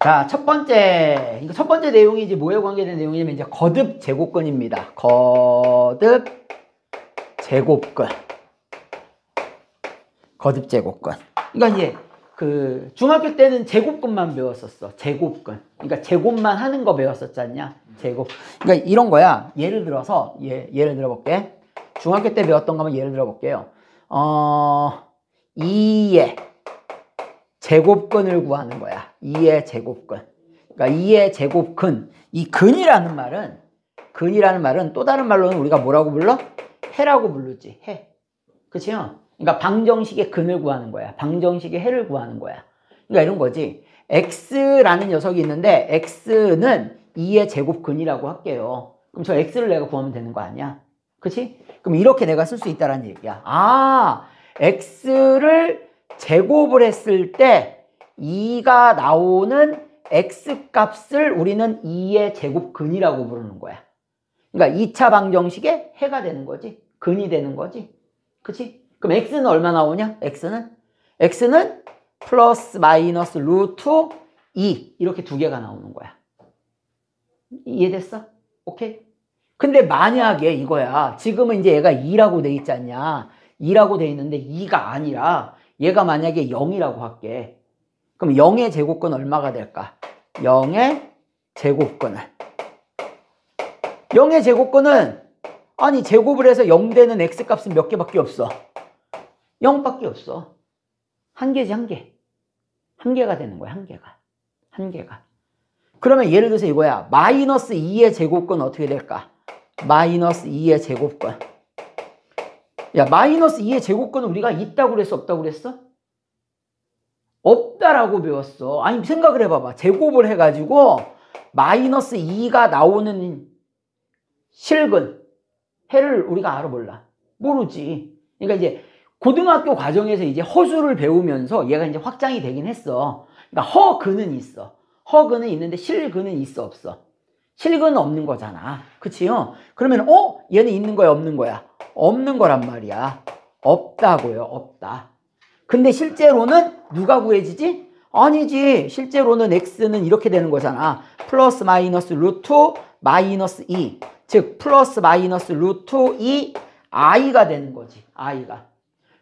자, 첫 번째. 이거 첫 번째 내용이 이제 뭐에 관계된 내용이냐면 이제 거듭 제곱근입니다. 거듭 제곱근. 거듭 제곱근. 그러니까 이제 그 중학교 때는 제곱근만 배웠었어. 제곱근. 그러니까 제곱만 하는 거 배웠었잖냐. 제곱. 그러니까 이런 거야. 예를 들어서 예, 예를 들어 볼게. 중학교 때 배웠던 거만 예를 들어 볼게요. 어, 2 예. 제곱근을 구하는 거야. 2의 제곱근. 그러니까 2의 제곱근. 이 근이라는 말은 근이라는 말은 또 다른 말로는 우리가 뭐라고 불러? 해라고 부르지. 해. 그렇죠 그러니까 방정식의 근을 구하는 거야. 방정식의 해를 구하는 거야. 그러니까 이런 거지. x라는 녀석이 있는데 x는 2의 제곱근이라고 할게요. 그럼 저 x를 내가 구하면 되는 거 아니야? 그치? 그럼 이렇게 내가 쓸 수 있다라는 얘기야. 아, x를 제곱을 했을 때 2가 나오는 x값을 우리는 2의 제곱근이라고 부르는 거야. 그러니까 2차 방정식의 해가 되는 거지. 근이 되는 거지. 그치? 그럼 x는 얼마 나오냐? x는? x는 플러스 마이너스 루트 2 이렇게 두 개가 나오는 거야. 이해됐어? 오케이? 근데 만약에 이거야. 지금은 이제 얘가 2라고 돼 있지 않냐. 2라고 돼 있는데 2가 아니라 얘가 만약에 0이라고 할게. 그럼 0의 제곱근 얼마가 될까? 0의 제곱근을. 0의 제곱근은 아니 제곱을 해서 0 되는 x값은 몇 개밖에 없어? 0밖에 없어. 한 개지 한 개. 한 개가 되는 거야 한 개가. 한 개가. 그러면 예를 들어서 이거야. 마이너스 2의 제곱근 어떻게 될까? 마이너스 2의 제곱근. 야, 마이너스 2의 제곱권은 우리가 있다고 그랬어? 없다고 그랬어? 없다라고 배웠어. 아니, 생각을 해봐봐. 제곱을 해가지고 마이너스 2가 나오는 실근, 해를 우리가 알아 몰라. 모르지. 그러니까 이제 고등학교 과정에서 이제 허수를 배우면서 얘가 이제 확장이 되긴 했어. 그러니까 허근은 있어. 허근은 있는데 실근은 있어 없어. 실은 없는 거잖아. 그치요? 그러면 어? 얘는 있는 거야 없는 거야? 없는 거란 말이야. 없다고요. 없다. 근데 실제로는 누가 구해지지? 아니지. 실제로는 x는 이렇게 되는 거잖아. 플러스 마이너스 루트 마이너스 2. 즉 플러스 마이너스 루트 2 i가 되는 거지. i가.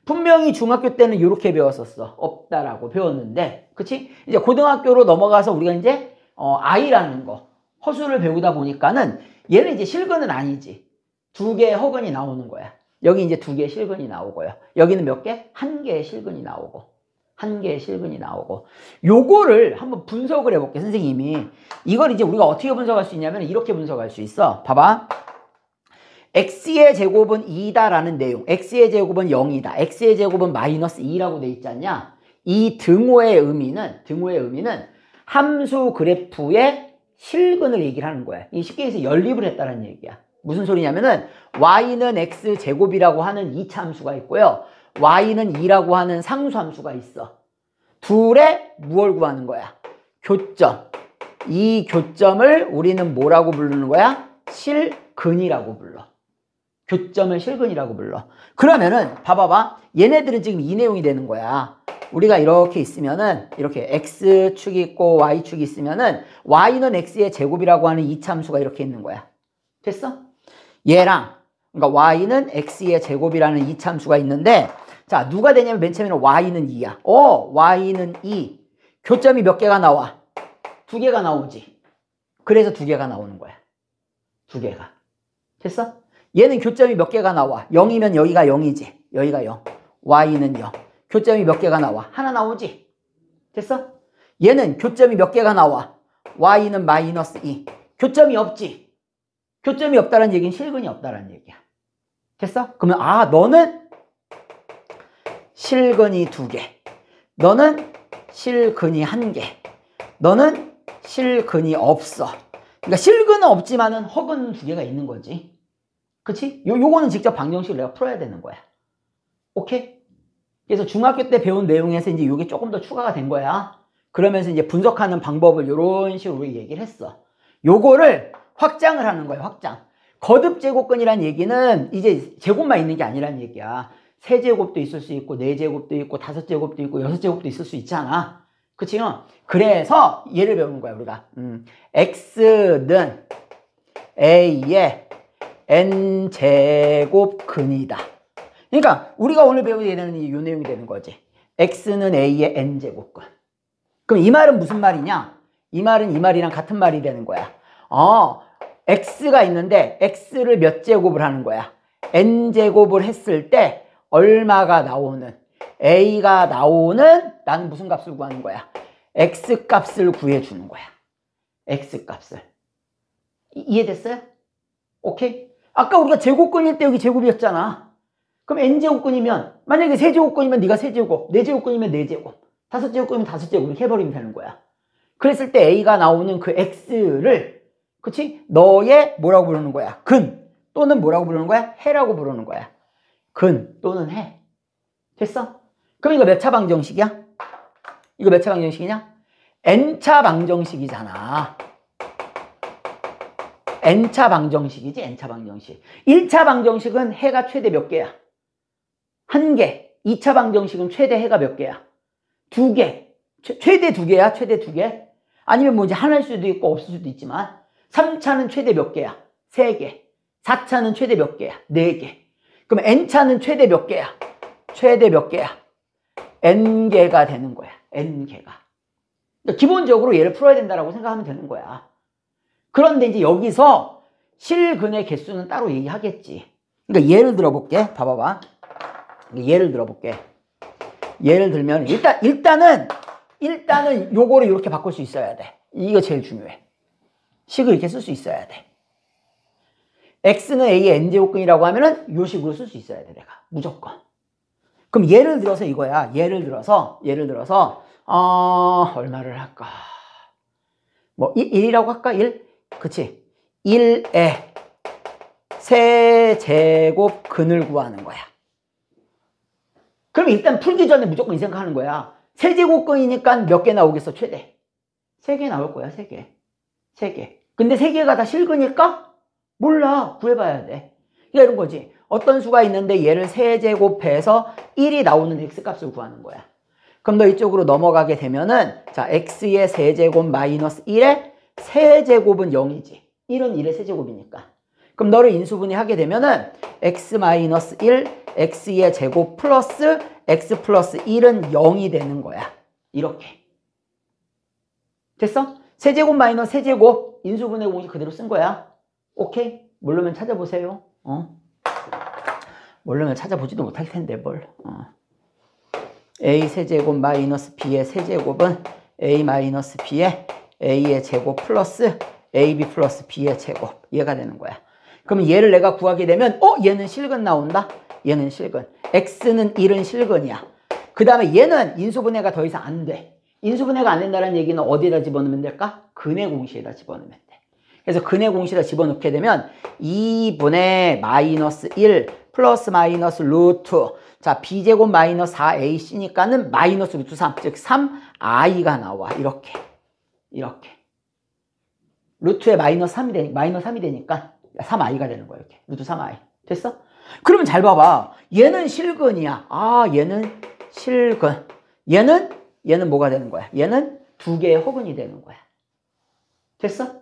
분명히 중학교 때는 이렇게 배웠었어. 없다라고 배웠는데. 그치? 이제 고등학교로 넘어가서 우리가 이제 어, i라는 거. 허수를 배우다 보니까는 얘는 이제 실근은 아니지. 두 개의 허근이 나오는 거야. 여기 이제 두 개의 실근이 나오고요. 여기는 몇 개? 한 개의 실근이 나오고. 한 개의 실근이 나오고. 요거를 한번 분석을 해볼게, 선생님이. 이걸 이제 우리가 어떻게 분석할 수 있냐면 이렇게 분석할 수 있어. 봐봐. x의 제곱은 2다라는 내용. x의 제곱은 0이다. x의 제곱은 마이너스 2라고 돼 있지 않냐? 이 등호의 의미는, 등호의 의미는 함수 그래프의 실근을 얘기를 하는 거야. 이 쉽게 해서 연립을 했다는 얘기야. 무슨 소리냐면은 y는 x 제곱이라고 하는 이차 함수가 있고요. y는 2라고 하는 상수 함수가 있어. 둘의 무얼 구하는 거야? 교점. 이 교점을 우리는 뭐라고 부르는 거야? 실근이라고 불러. 교점을 실근이라고 불러. 그러면은 봐봐봐. 얘네들은 지금 이 내용이 되는 거야. 우리가 이렇게 있으면은 이렇게 x축이 있고 y축이 있으면은 y는 x의 제곱이라고 하는 이참수가 이렇게 있는 거야. 됐어? 얘랑 그러니까 y는 x의 제곱이라는 이참수가 있는데 자 누가 되냐면 맨 처음에는 y는 2야. 어 y는 2. 교점이 몇 개가 나와? 두 개가 나오지. 그래서 두 개가 나오는 거야. 두 개가. 됐어? 얘는 교점이 몇 개가 나와? 0이면 여기가 0이지. 여기가 0. y는 0. 교점이 몇 개가 나와? 하나 나오지? 됐어? 얘는 교점이 몇 개가 나와? y는 마이너스 2. 교점이 없지? 교점이 없다는 얘기는 실근이 없다는 얘기야. 됐어? 그러면 아 너는 실근이 두 개, 너는 실근이 한 개, 너는 실근이 없어. 그러니까 실근은 없지만은 허근 두 개가 있는 거지. 그치? 요, 요거는 직접 방정식을 내가 풀어야 되는 거야. 오케이? 그래서 중학교 때 배운 내용에서 이제 이게 조금 더 추가가 된 거야. 그러면서 이제 분석하는 방법을 이런 식으로 얘기를 했어. 요거를 확장을 하는 거예요, 확장. 거듭 제곱근이란 얘기는 이제 제곱만 있는 게아니라는 얘기야. 세 제곱도 있을 수 있고, 네 제곱도 있고, 다섯 제곱도 있고, 여섯 제곱도 있을 수 있잖아. 그치요? 어. 그래서 얘를 배우는 거야, 우리가. 음, x는 a의 n제곱근이다. 그러니까 우리가 오늘 배우게되는이 내용이 되는 거지. x는 a의 n제곱권. 그럼 이 말은 무슨 말이냐? 이 말은 이 말이랑 같은 말이 되는 거야. 어, x가 있는데 x를 몇 제곱을 하는 거야. n제곱을 했을 때 얼마가 나오는 a가 나오는 나는 무슨 값을 구하는 거야. x 값을 구해주는 거야. x 값을. 이, 이해됐어요? 오케이? 아까 우리가 제곱근일 때 여기 제곱이었잖아. 그럼 n제곱근이면 만약에 세제곱근이면 네가 세제곱, 네제곱근이면 네제곱, 다섯제곱근이면 다섯제곱 이렇게 해버리면 되는 거야. 그랬을 때 a가 나오는 그 x를 그치? 너의 뭐라고 부르는 거야? 근 또는 뭐라고 부르는 거야? 해라고 부르는 거야. 근 또는 해. 됐어? 그럼 이거 몇 차 방정식이야? 이거 몇 차 방정식이냐? n차 방정식이잖아. n차 방정식이지 n차 방정식. 1차 방정식은 해가 최대 몇 개야? 한 개. 2차 방정식은 최대 해가 몇 개야? 두 개. 최, 최대 두 개야? 최대 두 개? 아니면 뭐 이제 하나일 수도 있고 없을 수도 있지만 3차는 최대 몇 개야? 세 개. 4차는 최대 몇 개야? 네 개. 그럼 n차는 최대 몇 개야? 최대 몇 개야? n개가 되는 거야. n개가. 그러니까 기본적으로 얘를 풀어야 된다고 생각하면 되는 거야. 그런데 이제 여기서 실근의 개수는 따로 얘기하겠지. 그러니까 예를 들어 볼게. 봐봐봐. 예를 들어볼게. 예를 들면 일단 일단은 일단은 요거를 이렇게 바꿀 수 있어야 돼. 이거 제일 중요해. 식을 이렇게 쓸 수 있어야 돼. x는 a의 n제곱근이라고 하면은 요 식으로 쓸 수 있어야 돼, 내가. 무조건. 그럼 예를 들어서 이거야. 예를 들어서 예를 들어서 어, 얼마를 할까? 뭐 1, 이라고 할까? 1? 그치. 1에 세제곱 근을 구하는 거야. 그럼 일단 풀기 전에 무조건 이 생각하는 거야. 세제곱근이니까 몇 개 나오겠어, 최대? 세 개 나올 거야, 세 개. 세 개. 근데 세 개가 다 실근일까? 몰라. 구해봐야 돼. 그러니까 이런 거지. 어떤 수가 있는데 얘를 세제곱해서 1이 나오는 x값을 구하는 거야. 그럼 너 이쪽으로 넘어가게 되면은 자 x의 세제곱 마이너스 1에 세제곱은 0이지. 1은 1의 세제곱이니까. 그럼 너를 인수분해하게 되면은 x 마이너스 1, x의 제곱 플러스 x 플러스 1은 0이 되는 거야. 이렇게. 됐어? 세제곱 마이너스 세제곱 인수분해 공식 그대로 쓴 거야. 오케이? 모르면 찾아보세요. 어? 모르면 찾아보지도 못할 텐데 뭘. 어. a 세제곱 마이너스 b의 세제곱은 a 마이너스 b의 a의 제곱 플러스 ab 플러스 b의 제곱 이해가 되는 거야. 그럼 얘를 내가 구하게 되면 어? 얘는 실근 나온다? 얘는 실근. x는 1은 실근이야. 그 다음에 얘는 인수분해가 더 이상 안 돼. 인수분해가 안 된다는 얘기는 어디에다 집어넣으면 될까? 근해 공식에다 집어넣으면 돼. 그래서 근해 공식에다 집어넣게 되면 2분의 마이너스 1 플러스 마이너스 루트 자 b제곱 마이너스 4ac니까는 마이너스 루트 3, 즉 3i가 나와. 이렇게. 이렇게. 루트에 마이너스 3이 되니, 마이너스 3이 되니까 3i가 되는 거야 이렇게 루트 3i 됐어? 그러면 잘 봐봐 얘는 실근이야 아 얘는 실근 얘는 얘는 뭐가 되는 거야 얘는 두 개의 호근이 되는 거야 됐어?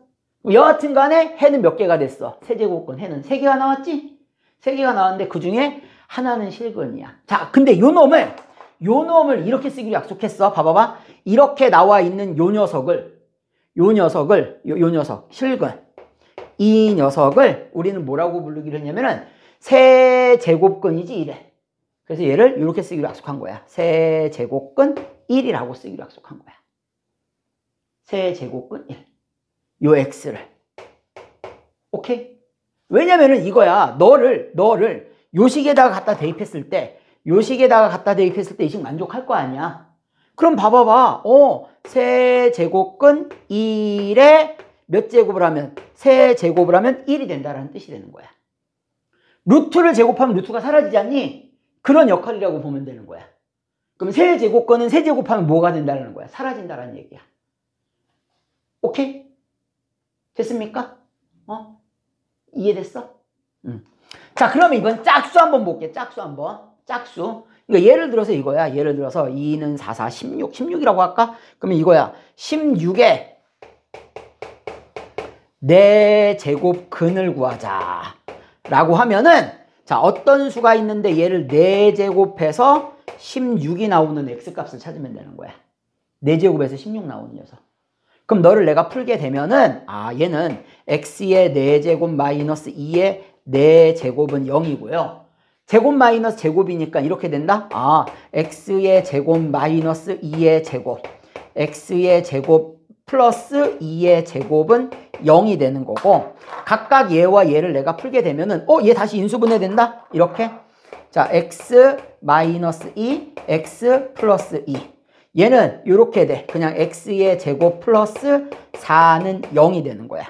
여하튼 간에 해는 몇 개가 됐어 세제곱근 해는 세 개가 나왔지? 세 개가 나왔는데 그 중에 하나는 실근이야 자 근데 요 놈을 요 놈을 이렇게 쓰기로 약속했어 봐봐봐 이렇게 나와 있는 요 녀석을 요 녀석을 요, 요 녀석 실근 이 녀석을 우리는 뭐라고 부르기로 했냐면은 세제곱근이지 이래. 그래서 얘를 이렇게 쓰기로 약속한 거야. 세제곱근 1이라고 쓰기로 약속한 거야. 세제곱근 1. 요 x를. 오케이? 왜냐면은 이거야. 너를 너를 요식에다가 갖다 대입했을 때 요식에다가 갖다 대입했을 때 이식 만족할 거 아니야. 그럼 봐봐봐. 어, 세제곱근 1의 몇 제곱을 하면 세 제곱을 하면 1이 된다라는 뜻이 되는 거야. 루트를 제곱하면 루트가 사라지지않니 그런 역할이라고 보면 되는 거야. 그럼 세제곱 거는 세 제곱하면 뭐가 된다는 거야? 사라진다라는 얘기야. 오케이? 됐습니까? 어? 이해됐어? 응. 음. 자, 그러면 이건 짝수 한번 볼게. 짝수 한번. 짝수. 그러니까 예를 들어서 이거야. 예를 들어서 2는 4, 4, 16, 16이라고 할까? 그러면 이거야. 16에 내 제곱근을 구하자 라고 하면은 자 어떤 수가 있는데 얘를 내제곱해서 16이 나오는 x값을 찾으면 되는 거야 내제곱에서16 나오는 녀석 그럼 너를 내가 풀게 되면은 아 얘는 x의 내제곱 네 마이너스 2의 내제곱은 0이고요 제곱 마이너스 제곱이니까 이렇게 된다? 아 x의 제곱 마이너스 2의 제곱 x의 제곱 플러스 2의 제곱은 0이 되는 거고 각각 얘와 얘를 내가 풀게 되면은 어? 얘 다시 인수분해 된다? 이렇게 자 x 마이너스 2 x 플러스 2 얘는 이렇게 돼 그냥 x의 제곱 플러스 4는 0이 되는 거야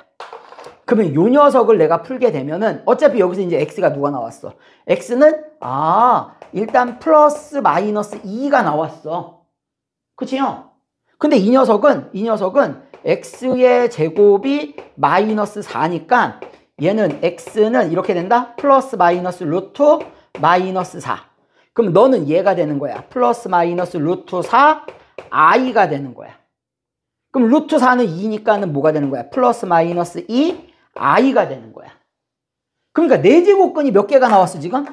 그러면 요 녀석을 내가 풀게 되면은 어차피 여기서 이제 x가 누가 나왔어 x는 아 일단 플러스 마이너스 2가 나왔어 그치요? 근데 이 녀석은 이 녀석은 x의 제곱이 마이너스 4니까 얘는 x는 이렇게 된다. 플러스 마이너스 루트 마이너스 4. 그럼 너는 얘가 되는 거야. 플러스 마이너스 루트 4 i가 되는 거야. 그럼 루트 4는 2니까는 뭐가 되는 거야? 플러스 마이너스 2 i가 되는 거야. 그러니까 네 제곱근이 몇 개가 나왔어 지금?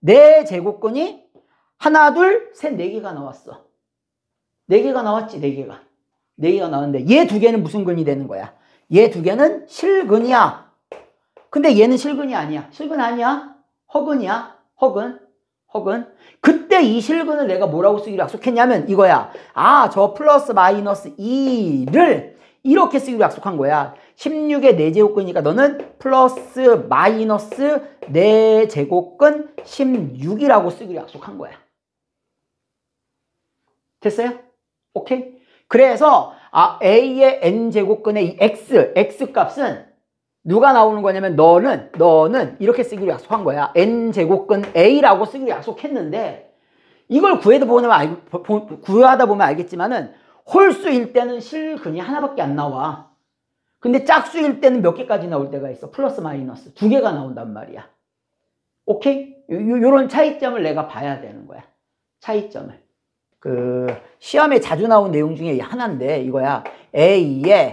네 제곱근이 하나 둘 셋 네 개가 나왔어. 네 개가 나왔지 네 개가. 네이어 나오는데 얘 두 개는 무슨 근이 되는 거야? 얘 두 개는 실근이야. 근데 얘는 실근이 아니야. 실근 아니야? 허근이야. 허근. 허근. 그때 이 실근을 내가 뭐라고 쓰기로 약속했냐면 이거야. 아, 저 플러스 마이너스 2를 이렇게 쓰기로 약속한 거야. 16의 4제곱근이니까 너는 플러스 마이너스 4제곱근 16이라고 쓰기로 약속한 거야. 됐어요? 오케이? 그래서 아, A의 n제곱근의 이 x, x값은 누가 나오는 거냐면 너는, 너는 이렇게 쓰기로 약속한 거야. n제곱근 A라고 쓰기로 약속했는데 이걸 구해도 보면 알, 구하다 보면 알겠지만은 홀수일 때는 실근이 하나밖에 안 나와. 근데 짝수일 때는 몇 개까지 나올 때가 있어. 플러스 마이너스 두 개가 나온단 말이야. 오케이? 요, 런 차이점을 내가 봐야 되는 거야. 차이점을. 그 시험에 자주 나온 내용 중에 하나인데 이거야. A의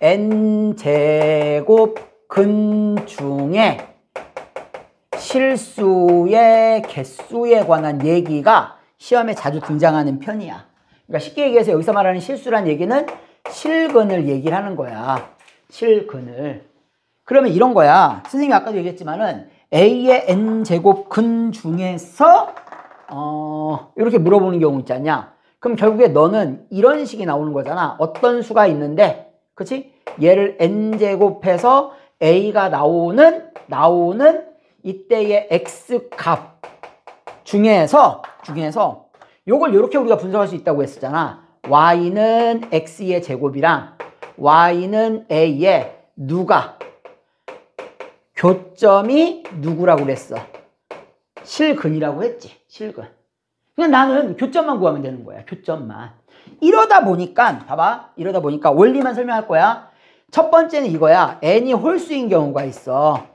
n제곱 근중에 실수의 개수에 관한 얘기가 시험에 자주 등장하는 편이야. 그러니까 쉽게 얘기해서 여기서 말하는 실수란 얘기는 실근을 얘기를 하는 거야. 실근을. 그러면 이런 거야. 선생님이 아까도 얘기했지만은 A의 n제곱 근중에서 어, 이렇게 물어보는 경우 있지 않냐? 그럼 결국에 너는 이런 식이 나오는 거잖아. 어떤 수가 있는데, 그치? 얘를 n제곱해서 a가 나오는, 나오는 이때의 x값 중에서, 중에서 요걸 이렇게 우리가 분석할 수 있다고 했었잖아. y는 x의 제곱이랑 y는 a의 누가 교점이 누구라고 그랬어? 실근이라고 했지. 실근. 그냥 그러니까 나는 교점만 구하면 되는 거야. 교점만. 이러다 보니까 봐봐. 이러다 보니까 원리만 설명할 거야. 첫 번째는 이거야. n이 홀수인 경우가 있어.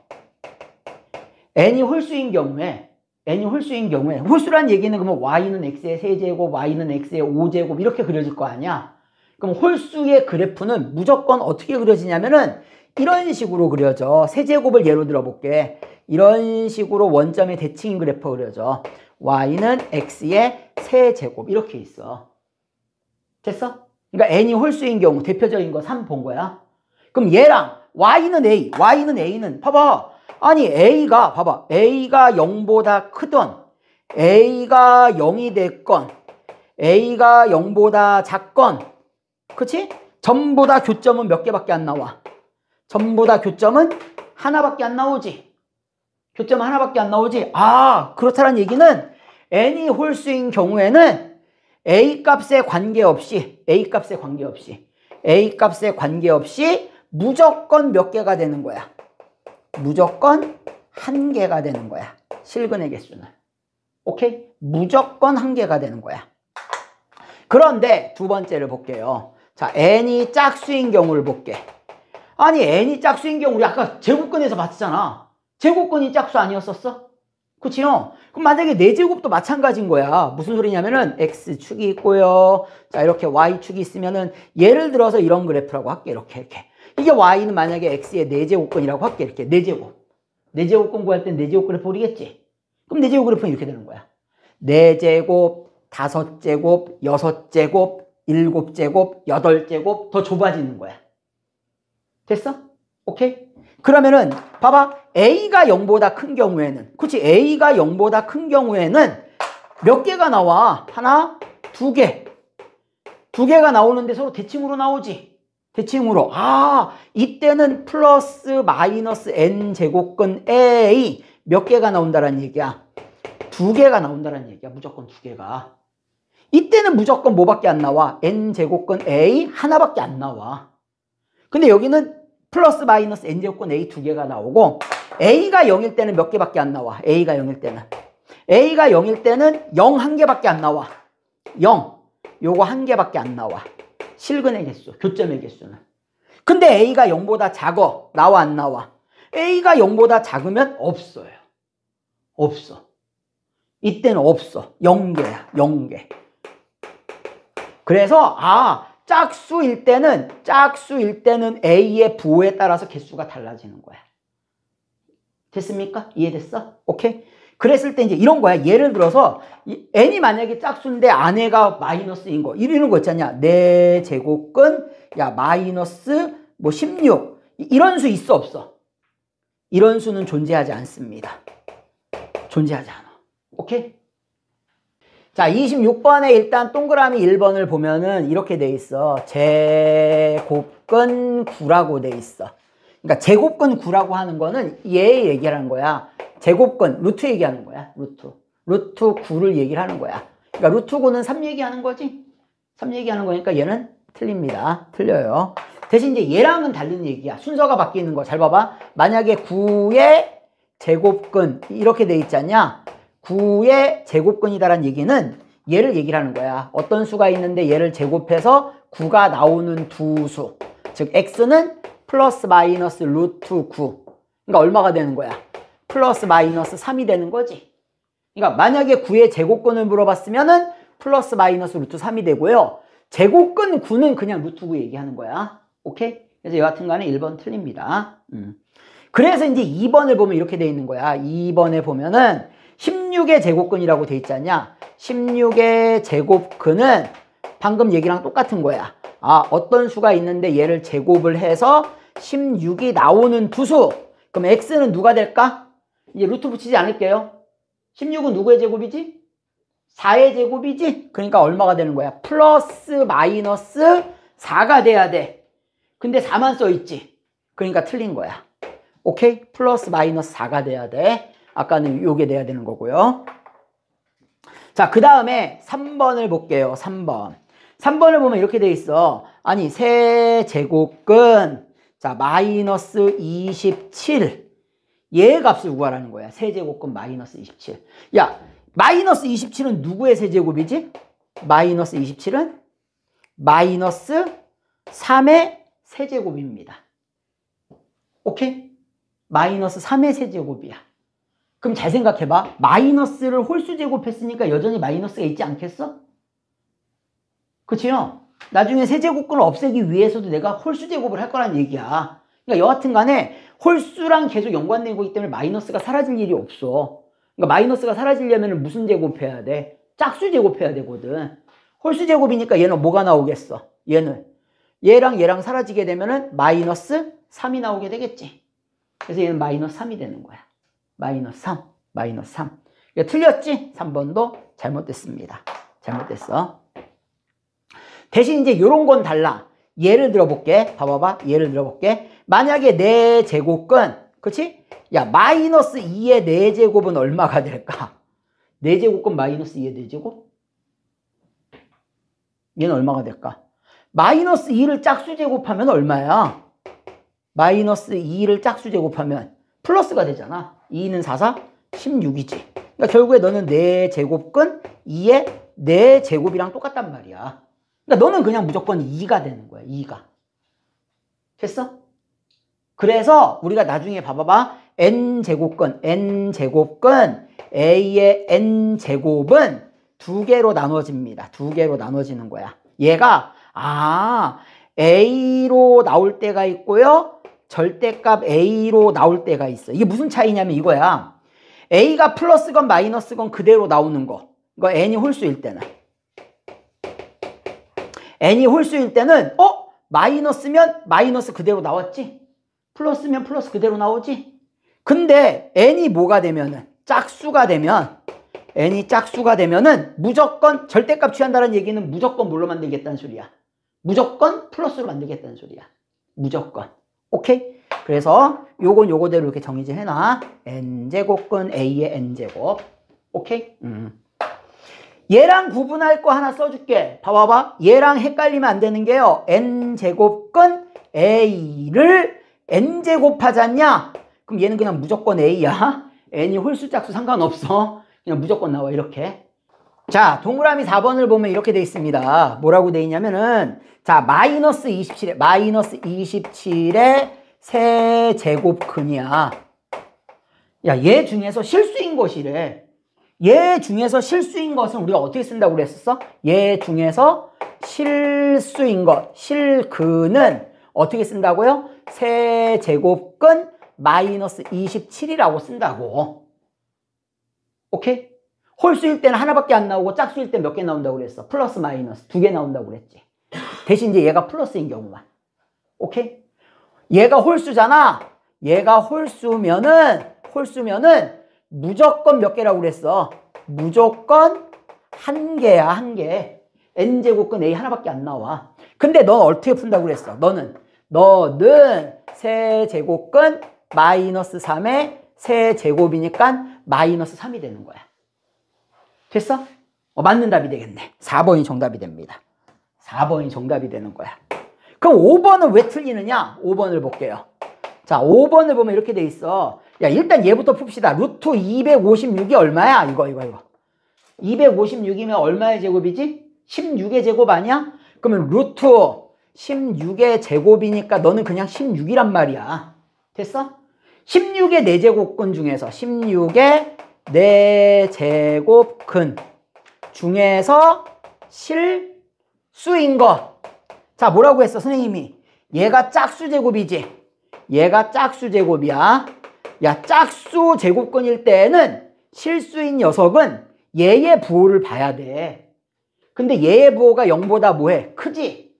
n이 홀수인 경우에 n이 홀수인 경우에 홀수란 얘기는 그러면 y는 x의 세제곱, y는 x의 5제곱 이렇게 그려질 거 아니야. 그럼 홀수의 그래프는 무조건 어떻게 그려지냐면은 이런 식으로 그려져. 세제곱을 예로 들어볼게. 이런 식으로 원점의 대칭 인 그래프 그려져. y는 x의 세제곱 이렇게 있어. 됐어? 그러니까 n이 홀수인 경우 대표적인 거 3 본 거야. 그럼 얘랑 y는 a, y는 a는 봐봐. 아니 a가 봐봐. a가 0보다 크던 a가 0이 됐건 a가 0보다 작건 그치? 전보다 교점은 몇 개밖에 안 나와. 전보다 교점은 하나밖에 안 나오지. 교점 하나밖에 안 나오지. 아, 그렇다는 얘기는 n이 홀수인 경우에는 a 값에 관계없이 a 값에 관계없이 a 값에 관계없이 무조건 몇 개가 되는 거야. 무조건 한 개가 되는 거야. 실근의 개수는. 오케이? 무조건 한 개가 되는 거야. 그런데 두 번째를 볼게요. 자, n이 짝수인 경우를 볼게. 아니, n이 짝수인 경우 우리 아까 제곱근에서 봤잖아. 제곱권이 짝수 아니었었어? 그치요? 그럼 만약에 네제곱도 마찬가지인 거야. 무슨 소리냐면은 x축이 있고요. 자 이렇게 y축이 있으면은 예를 들어서 이런 그래프라고 할게 이렇게 이렇게. 이게 y는 만약에 x의 네제곱권이라고 할게 이렇게 네제곱. 네제곱권 구할 땐 네제곱 그래프 우리겠지? 그럼 네제곱 그래프는 이렇게 되는 거야. 네제곱, 다섯제곱, 여섯제곱, 일곱제곱, 여덟제곱 더 좁아지는 거야. 됐어? 오케이? 그러면은 봐봐 A가 0보다 큰 경우에는 그렇지 A가 0보다 큰 경우에는 몇 개가 나와? 하나, 두 개. 두 개가 나오는데 서로 대칭으로 나오지. 대칭으로. 아, 이때는 플러스 마이너스 n제곱근 a 몇 개가 나온다라는 얘기야? 두 개가 나온다라는 얘기야. 무조건 두 개가. 이때는 무조건 뭐밖에 안 나와? n제곱근 a 하나밖에 안 나와. 근데 여기는 플러스 마이너스 n 제곱권 a 두 개가 나오고 a가 0일 때는 몇 개밖에 안 나와. a가 0일 때는. a가 0일 때는 0 한 개밖에 안 나와. 0. 요거 한 개밖에 안 나와. 실근의 개수, 교점의 개수는. 근데 a가 0보다 작어. 나와 안 나와? a가 0보다 작으면 없어요. 없어. 이때는 없어. 0개야. 0개. 그래서 아 짝수일 때는 짝수일 때는 A의 부호에 따라서 개수가 달라지는 거야. 됐습니까? 이해됐어? 오케이? 그랬을 때 이제 이런 거야. 예를 들어서 n이 만약에 짝수인데 아내가 마이너스인 거이는거 있잖냐. 내 네 제곱근 야 마이너스 뭐 16. 이런 수 있어 없어? 이런 수는 존재하지 않습니다. 존재하지 않아. 오케이? 자 26번에 일단 동그라미 1번을 보면은 이렇게 돼 있어 제곱근 9라고 돼 있어 그러니까 제곱근 9라고 하는 거는 얘 얘기하는 거야 제곱근 루트 얘기하는 거야 루트 루트 9를 얘기를 하는 거야 그러니까 루트 9는 3 얘기하는 거지 3 얘기하는 거니까 얘는 틀립니다 틀려요 대신 이제 얘랑은 다른 얘기야 순서가 바뀌는 거 잘 봐봐 만약에 9의 제곱근 이렇게 돼 있잖냐 9의 제곱근이다라는 얘기는 얘를 얘기를 하는 거야. 어떤 수가 있는데 얘를 제곱해서 9가 나오는 두 수. 즉 x는 플러스 마이너스 루트 9. 그러니까 얼마가 되는 거야? 플러스 마이너스 3이 되는 거지. 그러니까 만약에 9의 제곱근을 물어봤으면 은 플러스 마이너스 루트 3이 되고요. 제곱근 9는 그냥 루트 9 얘기하는 거야. 오케이? 그래서 여하튼 간에 1번 틀립니다. 음. 그래서 이제 2번을 보면 이렇게 돼 있는 거야. 2번에 보면은 16의 제곱근이라고 돼 있지 않냐? 16의 제곱근은 방금 얘기랑 똑같은 거야. 아, 어떤 수가 있는데 얘를 제곱을 해서 16이 나오는 두 수. 그럼 x는 누가 될까? 이제 루트 붙이지 않을게요. 16은 누구의 제곱이지? 4의 제곱이지? 그러니까 얼마가 되는 거야? 플러스 마이너스 4가 돼야 돼. 근데 4만 써있지. 그러니까 틀린 거야. 오케이? 플러스 마이너스 4가 돼야 돼. 아까는 요게 돼야 되는 거고요. 자, 그 다음에 3번을 볼게요. 3번. 3번을 보면 이렇게 돼 있어. 아니, 세 제곱근, 자, 마이너스 27. 얘 값을 구하라는 거야. 세 제곱근 마이너스 27. 야, 마이너스 27은 누구의 세 제곱이지? 마이너스 27은 마이너스 3의 세제곱입니다. 오케이? 마이너스 3의 세제곱이야. 그럼 잘 생각해봐. 마이너스를 홀수 제곱했으니까 여전히 마이너스가 있지 않겠어? 그치요? 나중에 세제곱근을 없애기 위해서도 내가 홀수 제곱을 할 거란 얘기야. 그러니까 여하튼 간에 홀수랑 계속 연관된 거기 때문에 마이너스가 사라질 일이 없어. 그러니까 마이너스가 사라지려면 무슨 제곱해야 돼? 짝수 제곱해야 되거든. 홀수 제곱이니까 얘는 뭐가 나오겠어? 얘는. 얘랑 얘랑 사라지게 되면은 마이너스 3이 나오게 되겠지. 그래서 얘는 마이너스 3이 되는 거야. 마이너스 3, 마이너스 3. 이거 틀렸지? 3번도 잘못됐습니다. 잘못됐어. 대신 이제 이런건 달라. 예를 들어볼게. 봐봐봐. 예를 들어볼게. 만약에 내 네 제곱은, 그치? 야, 마이너스 2의 내 제곱은 얼마가 될까? 내 네 제곱은 마이너스 2의 내 제곱? 얘는 얼마가 될까? 마이너스 2를 짝수 제곱하면 얼마야? 마이너스 2를 짝수 제곱하면 플러스가 되잖아. 2는 4, 4, 16이지. 그러니까 결국에 너는 내 네 제곱근 2의 내 제곱이랑 똑같단 말이야. 그러니까 너는 그냥 무조건 2가 되는 거야. 2가. 됐어? 그래서 우리가 나중에 봐봐봐. n제곱근, n제곱근, a의 n제곱은 두 개로 나눠집니다. 두 개로 나눠지는 거야. 얘가 아 A로 나올 때가 있고요. 절대값 A로 나올 때가 있어. 이게 무슨 차이냐면 이거야. A가 플러스건 마이너스건 그대로 나오는 거. 이거 N이 홀수일 때는. N이 홀수일 때는 어? 마이너스면 마이너스 그대로 나왔지? 플러스면 플러스 그대로 나오지? 근데 N이 뭐가 되면은 짝수가 되면 N이 짝수가 되면은 무조건 절대값 취한다는 얘기는 무조건 뭘로 만들겠다는 소리야. 무조건 플러스로 만들겠다는 소리야. 무조건. 오케이? 그래서 요건 요거대로 이렇게 정의지 해놔. n제곱은 a의 n제곱. 오케이? 음. 얘랑 구분할 거 하나 써줄게. 봐봐봐. 얘랑 헷갈리면 안 되는 게요. n제곱은 a를 n제곱하잖냐? 그럼 얘는 그냥 무조건 a야. n이 홀수짝수 상관없어. 그냥 무조건 나와 이렇게. 자, 동그라미 4번을 보면 이렇게 돼 있습니다. 뭐라고 돼 있냐면은 자, 마이너스 27에 마이너스 2 7에 세제곱근이야. 야, 얘 중에서 실수인 것이래. 얘 중에서 실수인 것은 우리가 어떻게 쓴다고 그랬었어? 얘 중에서 실수인 것, 실근은 어떻게 쓴다고요? 세제곱근 마이너스 27이라고 쓴다고. 오케이? 홀수일 때는 하나밖에 안 나오고 짝수일 때 몇 개 나온다고 그랬어. 플러스 마이너스 두 개 나온다고 그랬지. 대신 이제 얘가 플러스인 경우만. 오케이? 얘가 홀수잖아. 얘가 홀수면은 홀수면은 무조건 몇 개라고 그랬어. 무조건 한 개야 한 개. n제곱근 a 하나밖에 안 나와. 근데 넌 어떻게 푼다고 그랬어? 너는 너는 세제곱근 마이너스 3의 세제곱이니까 마이너스 3이 되는 거야. 됐어? 어, 맞는 답이 되겠네. 4번이 정답이 됩니다. 4번이 정답이 되는 거야. 그럼 5번은 왜 틀리느냐? 5번을 볼게요. 자, 5번을 보면 이렇게 돼 있어. 야, 일단 얘부터 풉시다. 루트 256이 얼마야? 이거, 이거, 이거. 256이면 얼마의 제곱이지? 16의 제곱 아니야? 그러면 루트 16의 제곱이니까 너는 그냥 16이란 말이야. 됐어? 16의 4제곱근 중에서 16의 4제곱근 중에서 실수인 것. 자, 뭐라고 했어, 선생님이? 얘가 짝수제곱이지. 얘가 짝수제곱이야. 야, 짝수 제곱근일 때는 실수인 녀석은 얘의 부호를 봐야 돼. 근데 얘의 부호가 0보다 뭐해? 크지?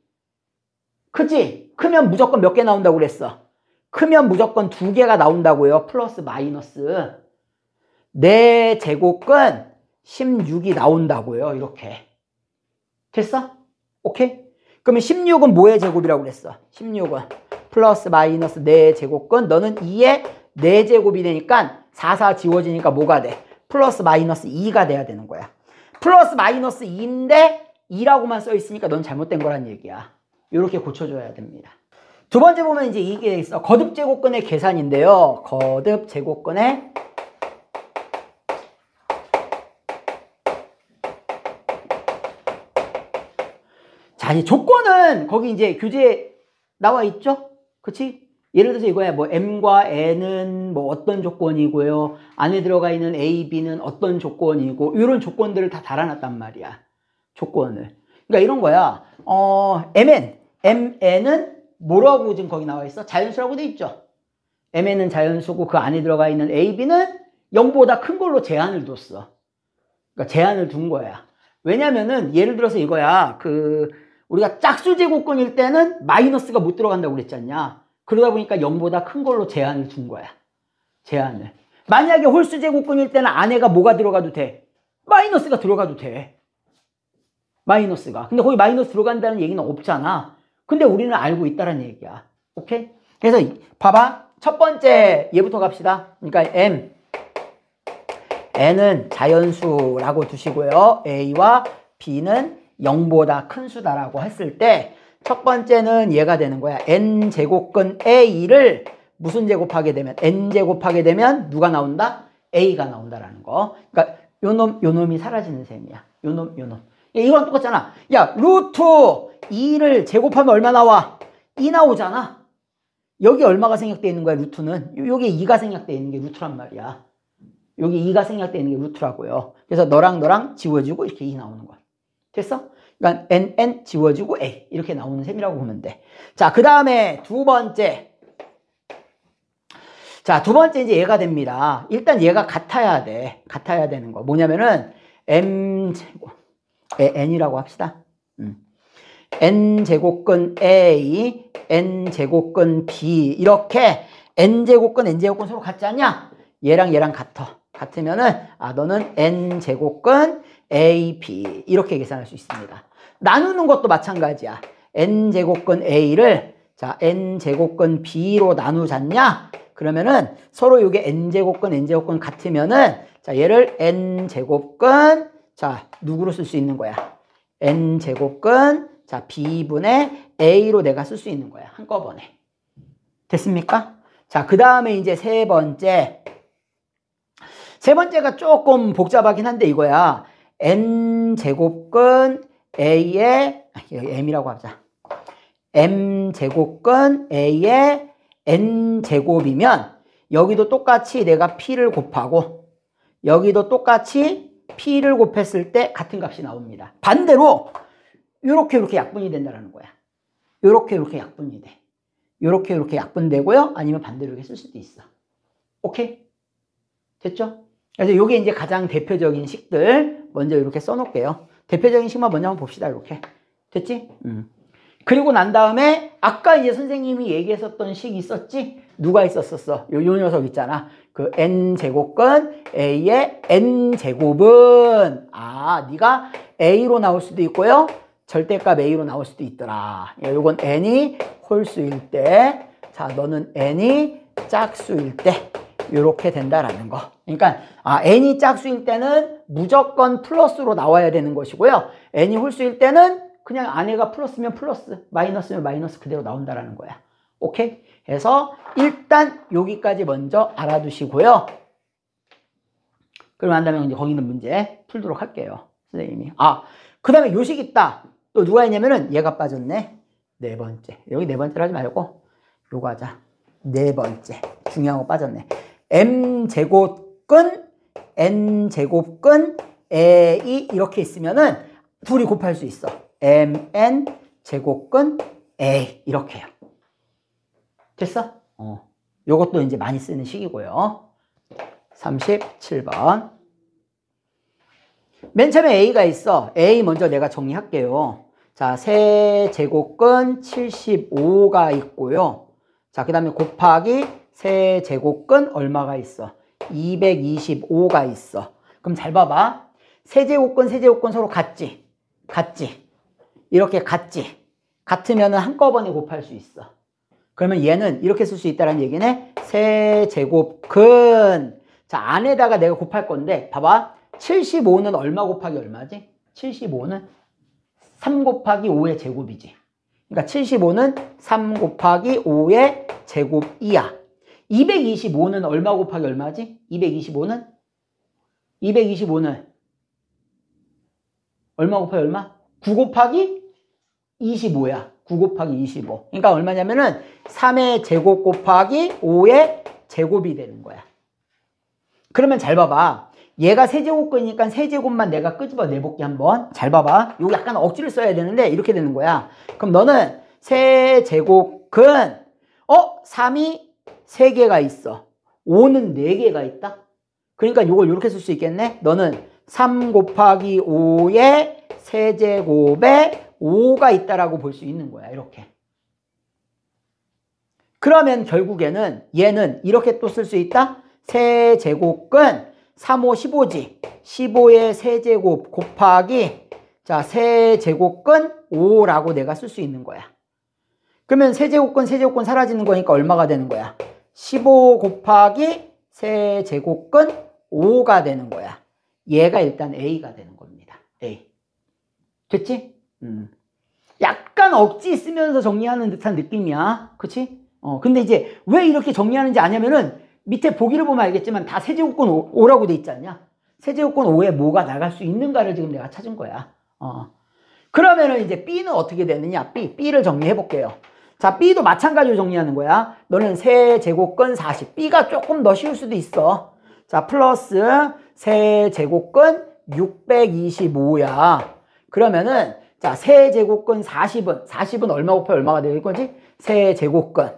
크지? 크면 무조건 몇 개 나온다고 그랬어? 크면 무조건 두 개가 나온다고요. 플러스 마이너스. 내 제곱근 16이 나온다고요. 이렇게. 됐어? 오케이? 그러면 16은 뭐의 제곱이라고 그랬어? 16은 플러스 마이너스 내제곱근 너는 2의 내제곱이 되니까 4, 4 지워지니까 뭐가 돼? 플러스 마이너스 2가 돼야 되는 거야. 플러스 마이너스 2인데 2라고만 써 있으니까 넌 잘못된 거란 얘기야. 이렇게 고쳐줘야 됩니다. 두 번째 보면 이제 이게 있어. 거듭 제곱근의 계산인데요. 거듭 제곱근의 아니 조건은 거기 이제 교재에 나와 있죠? 그치 예를 들어서 이거야 뭐 m과 n은 뭐 어떤 조건이고요 안에 들어가 있는 a, b는 어떤 조건이고 이런 조건들을 다 달아놨단 말이야 조건을 그러니까 이런 거야 어 mn mn은 뭐라고 지금 거기 나와 있어? 자연수라고 돼 있죠 mn은 자연수고 그 안에 들어가 있는 a, b는 0보다 큰 걸로 제한을 뒀어 그러니까 제한을 둔 거야 왜냐면은 예를 들어서 이거야 그 우리가 짝수 제곱근일 때는 마이너스가 못 들어간다고 그랬지 않냐. 그러다 보니까 0보다 큰 걸로 제한을 준 거야. 제한을. 만약에 홀수 제곱근일 때는 안에가 뭐가 들어가도 돼? 마이너스가 들어가도 돼. 마이너스가. 근데 거기 마이너스 들어간다는 얘기는 없잖아. 근데 우리는 알고 있다는 얘기야. 오케이? 그래서 봐봐. 첫 번째 얘부터 갑시다. 그러니까 m. n은 자연수라고 두시고요. a와 b는 0보다 큰 수다라고 했을 때 첫 번째는 얘가 되는 거야. n 제곱근 a를 무슨 제곱하게 되면 n 제곱하게 되면 누가 나온다? a가 나온다라는 거. 그러니까 요놈 요놈이 사라지는 셈이야. 요놈 요놈. 이건 똑같잖아. 야 루트 2를 제곱하면 얼마 나와? 2 e 나오잖아. 여기 얼마가 생략되어 있는 거야 루트는? 여기 2가 생략되어 있는 게 루트란 말이야. 여기 2가 생략되어 있는 게 루트라고요. 그래서 너랑 너랑 지워지고 이렇게 2 e 나오는 거야. 됐어? 그러니까 NN 지워지고 A 이렇게 나오는 셈이라고 보면 돼. 자, 그 다음에 두 번째. 자, 두 번째 이제 얘가 됩니다. 일단 얘가 같아야 돼. 같아야 되는 거. 뭐냐면은 M 제곱, N이라고 합시다. 음. N 제곱근 A, N 제곱근 B 이렇게 N 제곱근 N 제곱근 서로 같지 않냐? 얘랑 얘랑 같아. 같으면은 아 너는 n 제곱근 ab 이렇게 계산할 수 있습니다. 나누는 것도 마찬가지야. n 제곱근 a를 자 n 제곱근 b로 나누잖냐? 그러면은 서로 이게 n 제곱근 n 제곱근 같으면은 자 얘를 n 제곱근 자 누구로 쓸 수 있는 거야? n 제곱근 자 b분의 a로 내가 쓸 수 있는 거야 한꺼번에 됐습니까? 자그 다음에 이제 세 번째 세 번째가 조금 복잡하긴 한데 이거야. n제곱근 a의 m이라고 하자. m제곱근 a의 n제곱이면 여기도 똑같이 내가 p를 곱하고 여기도 똑같이 p를 곱했을 때 같은 값이 나옵니다. 반대로 이렇게 이렇게 약분이 된다는 거야. 이렇게 이렇게 약분이 돼. 이렇게 이렇게 약분되고요. 아니면 반대로 이렇게 쓸 수도 있어. 오케이? 됐죠? 그래서 요게 이제 가장 대표적인 식들 먼저 이렇게 써놓을게요. 대표적인 식만 먼저 한번 봅시다, 이렇게. 됐지? 음. 그리고 난 다음에 아까 이제 선생님이 얘기했었던 식이 있었지? 누가 있었었어? 요, 요 녀석 있잖아. 그 n제곱근 a의 n제곱은 아, 네가 a로 나올 수도 있고요. 절대값 a로 나올 수도 있더라. 예, 요건 n이 홀수일 때. 자, 너는 n이 짝수일 때. 이렇게 된다라는 거. 그러니까 아, n이 짝수일 때는 무조건 플러스로 나와야 되는 것이고요. n이 홀수일 때는 그냥 안에가 플러스면 플러스, 마이너스면 마이너스 그대로 나온다라는 거야. 오케이? 해서 일단 여기까지 먼저 알아두시고요. 그러면 한다면 이제 거기는 문제 풀도록 할게요. 선생님이. 아, 그 다음에 요식 있다. 또 누가 있냐면은 얘가 빠졌네. 네 번째. 여기 네번째로 하지 말고 요거 하자. 네 번째. 중요한 거 빠졌네. m제곱근 n제곱근 a2 이렇게 있으면은 둘이 곱할 수 있어. mn 제곱근 a 이렇게요. 됐어? 어. 요것도 이제 많이 쓰는 식이고요. 37번. 맨 처음에 a가 있어. a 먼저 내가 정리할게요. 자, 세제곱근 75가 있고요. 자, 그 다음에 곱하기 세제곱근 얼마가 있어? 225가 있어. 그럼 잘 봐봐. 세제곱근, 세제곱근 서로 같지? 같지? 이렇게 같지? 같으면 한꺼번에 곱할 수 있어. 그러면 얘는 이렇게 쓸 수 있다는 얘기네. 세제곱근. 자, 안에다가 내가 곱할 건데, 봐봐. 75는 얼마 곱하기 얼마지? 75는 3 곱하기 5의 제곱이지. 그러니까 75는 3 곱하기 5의 제곱이야. 225는 얼마 곱하기 얼마지? 225는? 225는 얼마 곱하기 얼마? 9 곱하기 25야. 9 곱하기 25. 그러니까 얼마냐면은 3의 제곱 곱하기 5의 제곱이 되는 거야. 그러면 잘 봐봐. 얘가 세제곱거니까 세제곱만 내가 끄집어내볼게 한번. 잘 봐봐. 이거 약간 억지를 써야 되는데 이렇게 되는 거야. 그럼 너는 세제곱근 어? 3이 3개가 있어. 5는 4개가 있다. 그러니까 이걸 이렇게 쓸 수 있겠네. 너는 3 곱하기 5의 세제곱에 5가 있다라고 볼 수 있는 거야. 이렇게. 그러면 결국에는 얘는 이렇게 또 쓸 수 있다. 세제곱은 3, 5, 15지. 15의 세제곱 곱하기 자 세제곱근 5라고 내가 쓸 수 있는 거야. 그러면 세제곱근 세제곱근 사라지는 거니까 얼마가 되는 거야? 15 곱하기 3제곱근 5가 되는 거야. 얘가 일단 A가 되는 겁니다. A. 됐지? 음. 약간 억지 쓰면서 정리하는 듯한 느낌이야. 그치? 어, 근데 이제 왜 이렇게 정리하는지 아냐면은 밑에 보기를 보면 알겠지만 다 세제곱권 5, 라고돼 있지 않냐? 세제곱권 5에 뭐가 나갈 수 있는가를 지금 내가 찾은 거야. 어. 그러면은 이제 B는 어떻게 되느냐? B, B를 정리해 볼게요. 자, B도 마찬가지로 정리하는 거야. 너는 세제곱근 40. B가 조금 더 쉬울 수도 있어. 자, 플러스 세제곱근 625야. 그러면은 자, 세제곱근 40은 40은 얼마 곱해 얼마가 될 거지? 세제곱근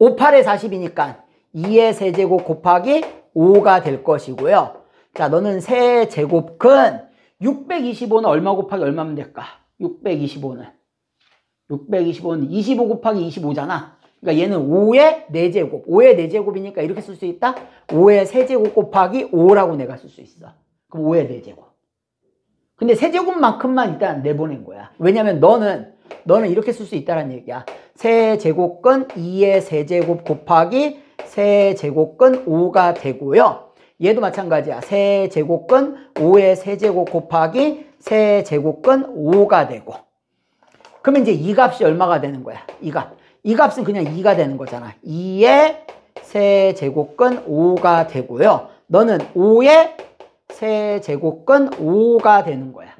5 8에 40이니까 2의 세제곱 곱하기 5가 될 것이고요. 자, 너는 세제곱근 625는 얼마 곱하기 얼마면 될까? 625는 625는 25 곱하기 25잖아. 그러니까 얘는 5의 4제곱. 5의 4제곱이니까 이렇게 쓸 수 있다. 5의 3제곱 곱하기 5라고 내가 쓸 수 있어. 그럼 5의 4제곱. 근데 3제곱만큼만 일단 내보낸 거야. 왜냐면 너는 너는 이렇게 쓸 수 있다는 라 얘기야. 3제곱근 2의 3제곱 곱하기 3제곱근 5가 되고요. 얘도 마찬가지야. 3제곱근 5의 3제곱 곱하기 3제곱근 5가 되고 그러면 이제 이 값이 얼마가 되는 거야? 이 값. 이 값은 그냥 2가 되는 거잖아. 2의 세제곱근 5가 되고요. 너는 5의 세제곱근 5가 되는 거야.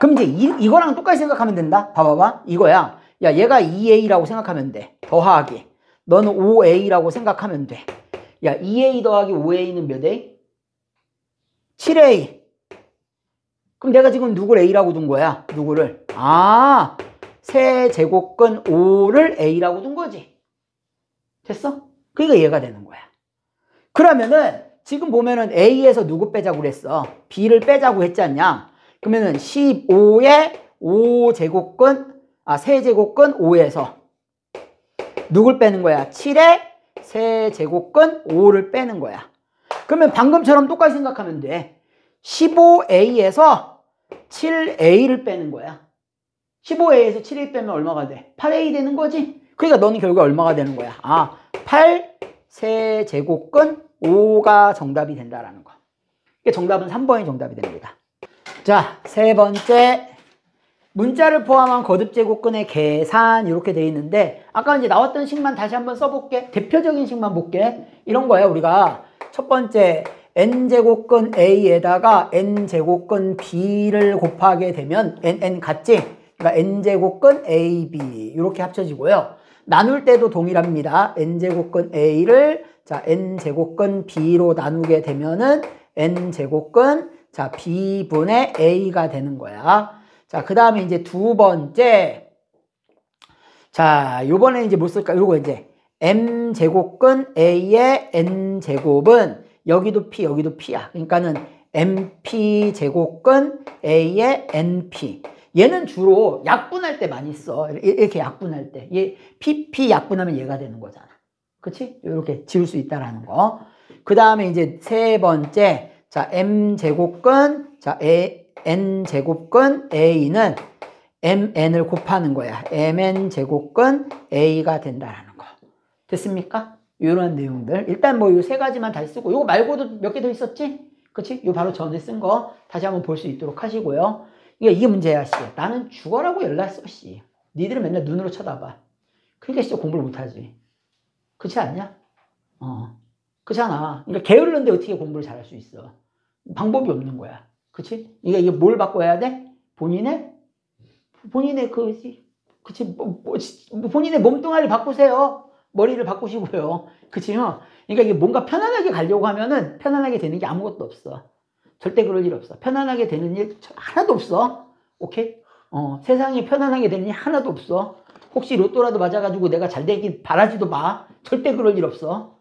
그럼 이제 이, 이거랑 똑같이 생각하면 된다. 봐봐봐. 이거야. 야 얘가 2a라고 생각하면 돼. 더하기. 너는 5a라고 생각하면 돼. 야 2a 더하기 5a는 몇 a? 7a. 그럼 내가 지금 누굴 a라고 둔 거야? 누구를? 아, 세제곱근 5를 A라고 둔 거지. 됐어? 그러니까 이해가 되는 거야. 그러면은 지금 보면은 A에서 누구 빼자고 그랬어? B를 빼자고 했지 않냐? 그러면은 15의 5제곱근, 아, 세제곱근 5에서 누굴 빼는 거야? 7의 세제곱근 5를 빼는 거야. 그러면 방금처럼 똑같이 생각하면 돼. 15A에서 7A를 빼는 거야. 15a에서 7a 빼면 얼마가 돼? 8a 되는 거지? 그러니까 너는 결과 얼마가 되는 거야? 아, 8 세제곱근 5가 정답이 된다라는 거. 그러니까 정답은 3번이 정답이 됩니다. 자, 세 번째. 문자를 포함한 거듭제곱근의 계산 이렇게 돼 있는데 아까 이제 나왔던 식만 다시 한 번 써볼게. 대표적인 식만 볼게. 이런 거야 우리가 첫 번째 n제곱근 a에다가 n제곱근 b를 곱하게 되면 nn 같지? 그러니까 n제곱근 ab 이렇게 합쳐지고요. 나눌 때도 동일합니다. n제곱근 a를 자 n제곱근 b로 나누게 되면은 n제곱근 자 b분의 a가 되는 거야. 자그 다음에 이제 두 번째 자 요번에 이제 뭐 쓸까? 요거 이제 m제곱근 a의 n제곱은 여기도 p 여기도 p야. 그러니까는 mp 제곱근 a의 np 얘는 주로 약분할 때 많이 써. 이렇게 약분할 때. 얘 PP 약분하면 얘가 되는 거잖아. 그렇지 이렇게 지울 수 있다라는 거. 그 다음에 이제 세 번째. 자, M제곱근, 자, A, N제곱근, A는 MN을 곱하는 거야. MN제곱근 A가 된다라는 거. 됐습니까? 이런 내용들. 일단 뭐 이 세 가지만 다시 쓰고, 이거 말고도 몇 개 더 있었지? 그치? 렇요 바로 전에 쓴 거 다시 한번 볼 수 있도록 하시고요. 그러니까 이게 문제야, 씨. 나는 죽어라고 연락 했어 씨. 니들은 맨날 눈으로 쳐다봐. 그러니까 진짜 공부를 못하지. 그렇지 않냐? 어. 그렇잖아. 그러니까 게을른데 어떻게 공부를 잘할 수 있어? 방법이 없는 거야. 그치? 그러니까 이게 뭘 바꿔야 돼? 본인의? 본인의 그, 그치? 뭐, 뭐, 뭐, 본인의 몸뚱아리를 바꾸세요. 머리를 바꾸시고요. 그치요? 어. 그러니까 이게 뭔가 편안하게 가려고 하면은 편안하게 되는 게 아무것도 없어. 절대 그럴 일 없어. 편안하게 되는 일 하나도 없어. 오케이? 어, 세상에 편안하게 되는 일 하나도 없어. 혹시 로또라도 맞아가지고 내가 잘 되길 바라지도 마. 절대 그럴 일 없어.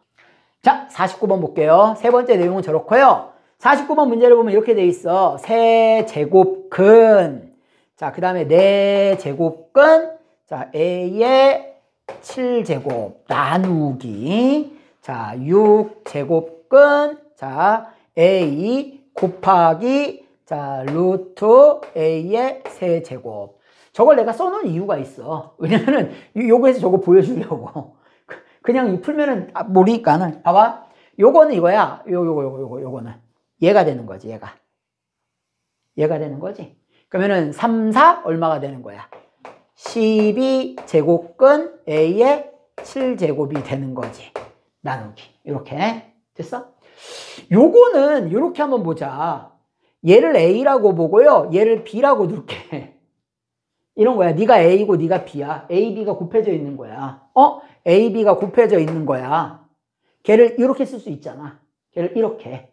자, 49번 볼게요. 세 번째 내용은 저렇고요. 49번 문제를 보면 이렇게 돼 있어. 세 제곱근. 자, 그 다음에 네 제곱근. 자, A의 7제곱 나누기. 자, 6제곱근. 자, A 곱하기 자 루트 a의 세제곱 저걸 내가 써놓은 이유가 있어 왜냐면은 요거에서 저거 보여주려고 그냥 풀면은 아, 모르니까는 봐봐 요거는 이거야 요 요거 요거 요거 요거는 얘가 되는 거지 얘가 얘가 되는 거지 그러면은 3, 4 얼마가 되는 거야 12제곱근 a의 7제곱이 되는 거지 나누기 이렇게 됐어? 요거는 이렇게 한번 보자. 얘를 A라고 보고요. 얘를 B라고 둘게. 이런 거야. 네가 A고 네가 B야. A, B가 곱해져 있는 거야. 어? A, B가 곱해져 있는 거야. 걔를 이렇게 쓸 수 있잖아. 걔를 이렇게.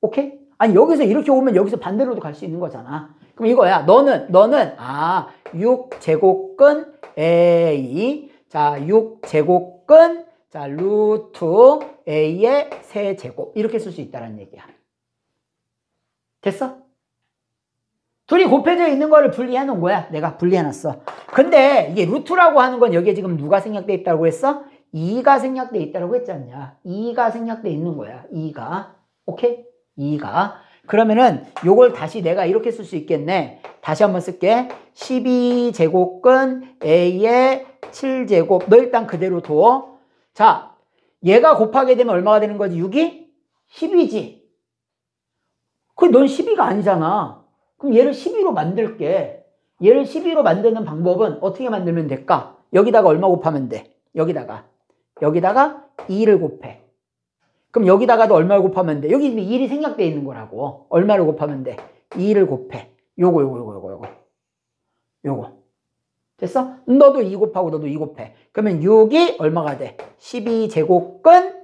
오케이? 아니 여기서 이렇게 오면 여기서 반대로도 갈 수 있는 거잖아. 그럼 이거야. 너는 너는 아, 6제곱근 A 자, 6제곱근 자, 루트 a의 세제곱 이렇게 쓸 수 있다는 얘기야. 됐어? 둘이 곱해져 있는 거를 분리해 놓은 거야. 내가 분리해 놨어. 근데 이게 루트라고 하는 건 여기에 지금 누가 생략돼 있다고 했어? 2가 생략돼 있다고 했지 않냐? 2가 생략돼 있는 거야. 2가. 오케이? 2가. 그러면은 요걸 다시 내가 이렇게 쓸 수 있겠네. 다시 한번 쓸게. 12제곱근 A의 7제곱. 너 일단 그대로 둬. 자, 얘가 곱하게 되면 얼마가 되는 거지? 6이 10이지. 그넌 12가 아니잖아. 그럼 얘를 12로 만들게. 얘를 12로 만드는 방법은 어떻게 만들면 될까? 여기다가 얼마 곱하면 돼? 여기다가. 여기다가 2를 곱해. 그럼 여기다가도 얼마를 곱하면 돼? 여기 1이 생략되어 있는 거라고. 얼마를 곱하면 돼? 2를 곱해. 요거, 요거, 요거, 요거, 요거. 요거. 됐어? 너도 2 곱하고 너도 2 곱해. 그러면 6이 얼마가 돼? 12제곱근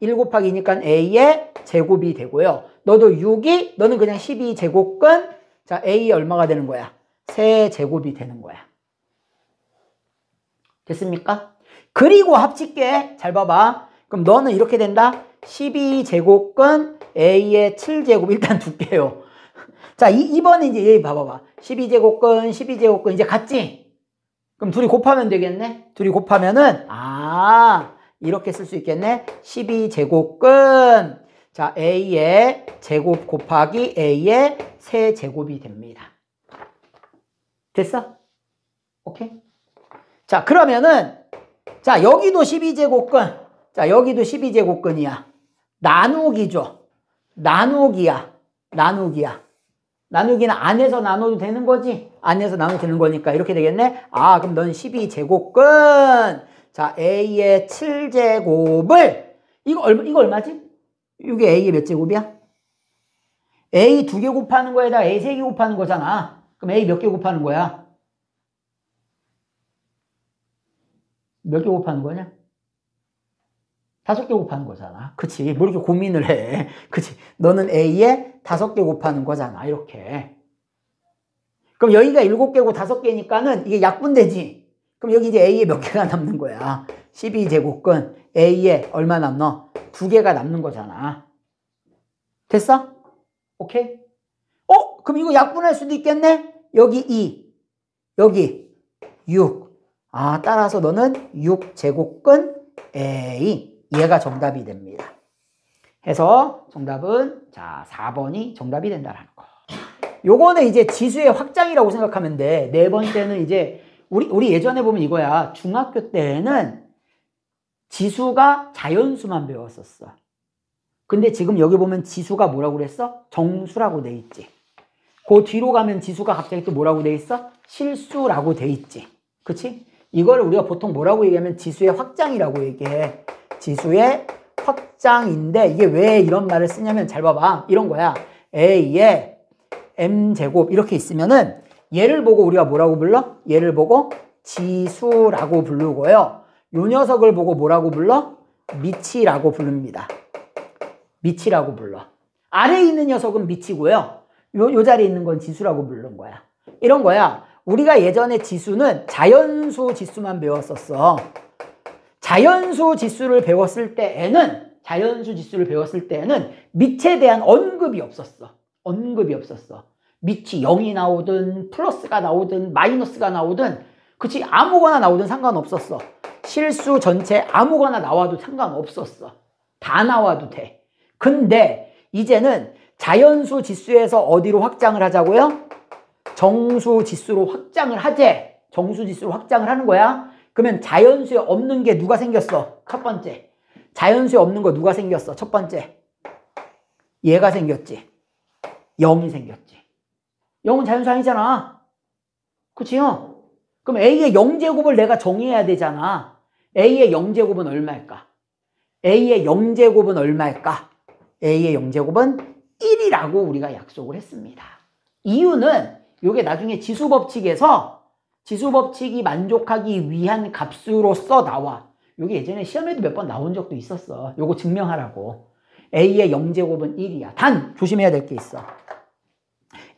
1 곱하기니까 A의 제곱이 되고요. 너도 6이 너는 그냥 12제곱근 자 A 얼마가 되는 거야? 3제곱이 되는 거야. 됐습니까? 그리고 합칠게. 잘 봐봐. 그럼 너는 이렇게 된다. 12제곱근 A의 7제곱 일단 둘게요. 자, 이, 이번에 이제 얘 봐봐봐. 12제곱근, 12제곱근 이제 같지? 그럼 둘이 곱하면 되겠네? 둘이 곱하면은 아 이렇게 쓸 수 있겠네? 1 2제곱근자 A의 제곱 곱하기 A의 3제곱이 됩니다. 됐어? 오케이? 자 그러면은 자 여기도 12제곱근 자 여기도 12제곱근이야. 나누기죠. 나누기야. 나누기야. 나누기는 안에서 나눠도 되는 거지. 안에서 나눠도 되는 거니까 이렇게 되겠네. 아 그럼 넌 12제곱근 자 A의 7제곱을 이거 얼마 이거 얼마지? 이게 A의 몇 제곱이야? A 두 개 곱하는 거에다 A 세 개 곱하는 거잖아. 그럼 A 몇 개 곱하는 거야? 몇 개 곱하는 거냐? 다섯 개 곱하는 거잖아. 그치. 뭐 이렇게 고민을 해. 그치. 너는 A에 다섯 개 곱하는 거잖아, 이렇게. 그럼 여기가 일곱 개고 다섯 개니까는 이게 약분되지. 그럼 여기 이제 A에 몇 개가 남는 거야? 12제곱근 A에 얼마 남나두 개가 남는 거잖아. 됐어? 오케이? 어? 그럼 이거 약분할 수도 있겠네? 여기 2, 여기 6. 아, 따라서 너는 6제곱근 A. 얘가 정답이 됩니다. 해서 정답은 자 4번이 정답이 된다라는 거. 요거는 이제 지수의 확장이라고 생각하면 돼. 네 번째는 이제 우리 우리 예전에 보면 이거야. 중학교 때는 지수가 자연수만 배웠었어. 근데 지금 여기 보면 지수가 뭐라고 그랬어? 정수라고 돼 있지. 그 뒤로 가면 지수가 갑자기 또 뭐라고 돼 있어? 실수라고 돼 있지. 그치? 이걸 우리가 보통 뭐라고 얘기하면 지수의 확장이라고 얘기해. 지수의 헛장인데 이게 왜 이런 말을 쓰냐면 잘 봐봐. 이런 거야. A에 M제곱 이렇게 있으면은 얘를 보고 우리가 뭐라고 불러? 얘를 보고 지수라고 부르고요. 요 녀석을 보고 뭐라고 불러? 미치라고 부릅니다. 미치라고 불러. 아래에 있는 녀석은 미치고요. 요, 요 자리에 있는 건 지수라고 부르는 거야. 이런 거야. 우리가 예전에 지수는 자연수 지수만 배웠었어. 자연수 지수를 배웠을 때에는 자연수 지수를 배웠을 때에는 밑에 대한 언급이 없었어. 언급이 없었어. 밑이 0이 나오든 플러스가 나오든 마이너스가 나오든 그치 아무거나 나오든 상관없었어. 실수 전체 아무거나 나와도 상관없었어. 다 나와도 돼. 근데 이제는 자연수 지수에서 어디로 확장을 하자고요? 정수 지수로 확장을 하재. 정수 지수로 확장을 하는 거야. 그러면 자연수에 없는 게 누가 생겼어? 첫 번째. 자연수에 없는 거 누가 생겼어? 첫 번째. 얘가 생겼지. 0이 생겼지. 0은 자연수 아니잖아. 그치요? 그럼 A의 0제곱을 내가 정해야 되잖아. A의 0제곱은 얼마일까? A의 0제곱은 얼마일까? A의 0제곱은 1이라고 우리가 약속을 했습니다. 이유는 이게 나중에 지수법칙에서 지수 법칙이 만족하기 위한 값으로서 나와. 여기 예전에 시험에도 몇 번 나온 적도 있었어. 요거 증명하라고. A의 0제곱은 1이야. 단 조심해야 될 게 있어.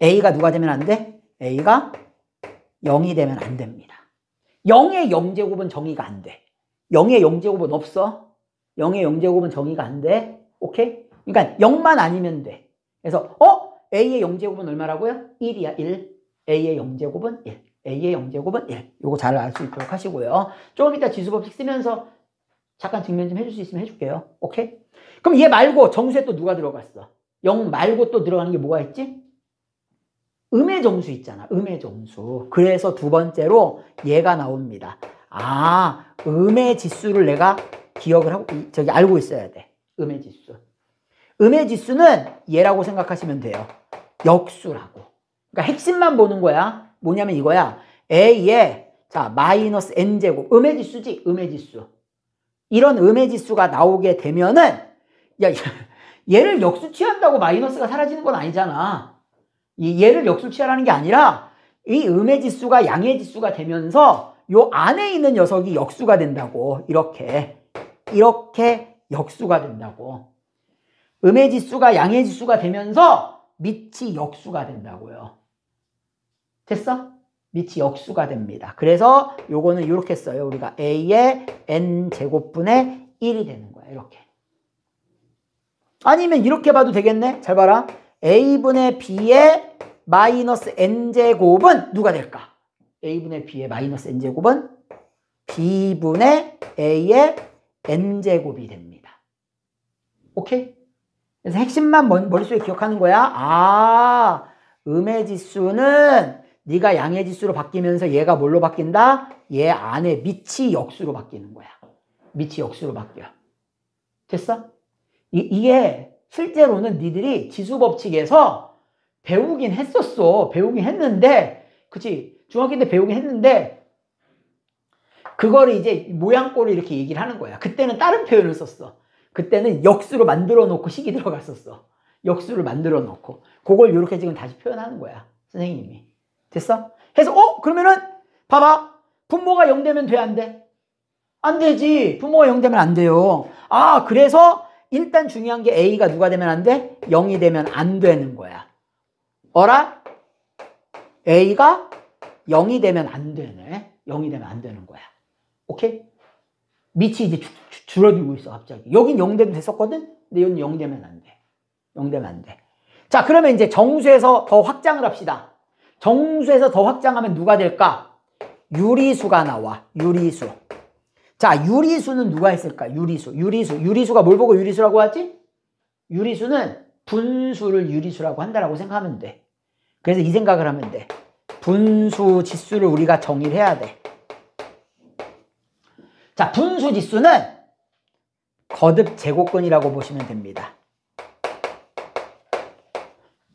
A가 누가 되면 안 돼? A가 0이 되면 안 됩니다. 0의 0제곱은 정의가 안 돼. 0의 0제곱은 없어. 0의 0제곱은 정의가 안 돼. 오케이? 그러니까 0만 아니면 돼. 그래서 어? A의 0제곱은 얼마라고요? 1이야. 1. A의 0제곱은 1. A의 0제곱은 1. 요거 잘 알 수 있도록 하시고요. 조금 이따 지수법칙 쓰면서 잠깐 증명 좀 해줄 수 있으면 해줄게요. 오케이? 그럼 얘 말고 정수에 또 누가 들어갔어? 0 말고 또 들어가는 게 뭐가 있지? 음의 정수 있잖아. 음의 정수. 그래서 두 번째로 얘가 나옵니다. 아, 음의 지수를 내가 기억을 하고, 저기 알고 있어야 돼. 음의 지수. 음의 지수는 얘라고 생각하시면 돼요. 역수라고. 그러니까 핵심만 보는 거야. 뭐냐면 이거야. A의 자 마이너스 n제곱 음의 지수지 음의 지수 이런 음의 지수가 나오게 되면은 야 얘를 역수취한다고 마이너스가 사라지는 건 아니잖아. 이 얘를 역수취하라는 게 아니라 이 음의 지수가 양의 지수가 되면서 요 안에 있는 녀석이 역수가 된다고 이렇게 이렇게 역수가 된다고 음의 지수가 양의 지수가 되면서 밑이 역수가 된다고요. 됐어? 밑이 역수가 됩니다. 그래서 요거는 이렇게 써요. 우리가 a의 n 제곱분의 1이 되는 거야. 이렇게. 아니면 이렇게 봐도 되겠네. 잘 봐라. a분의 b의 마이너스 n제곱은 누가 될까? a분의 b의 마이너스 n제곱은 b분의 a의 n제곱이 됩니다. 오케이? 그래서 핵심만 머릿속에 기억하는 거야. 아, 음의 지수는 네가 양의 지수로 바뀌면서 얘가 뭘로 바뀐다? 얘 안에 밑이 역수로 바뀌는 거야. 밑이 역수로 바뀌어. 됐어? 이, 이게 실제로는 니들이 지수 법칙에서 배우긴 했었어. 배우긴 했는데, 그치? 중학교 때 배우긴 했는데, 그거를 이제 모양꼴로 이렇게 얘기를 하는 거야. 그때는 다른 표현을 썼어. 그때는 역수로 만들어 놓고 식이 들어갔었어. 역수를 만들어 놓고. 그걸 이렇게 지금 다시 표현하는 거야. 선생님이. 됐어? 해서 어? 그러면은 봐봐. 분모가 0 되면 돼? 안 돼? 안 되지. 분모가 0 되면 안 돼요. 아 그래서 일단 중요한 게 A가 누가 되면 안 돼? 0이 되면 안 되는 거야. 어라? A가 0이 되면 안 되네. 0이 되면 안 되는 거야. 오케이? 밑이 이제 주, 주, 줄어들고 있어 갑자기. 여긴 0 되면 됐었거든? 근데 여긴 0 되면 안 돼. 0 되면 안 돼. 자 그러면 이제 정수에서 더 확장을 합시다. 정수에서 더 확장하면 누가 될까? 유리수가 나와. 유리수. 자, 유리수는 누가 했을까? 유리수. 유리수. 유리수가 뭘 보고 유리수라고 하지? 유리수는 분수를 유리수라고 한다라고 생각하면 돼. 그래서 이 생각을 하면 돼. 분수 지수를 우리가 정의를 해야 돼. 자, 분수 지수는 거듭 제곱근이라고 보시면 됩니다.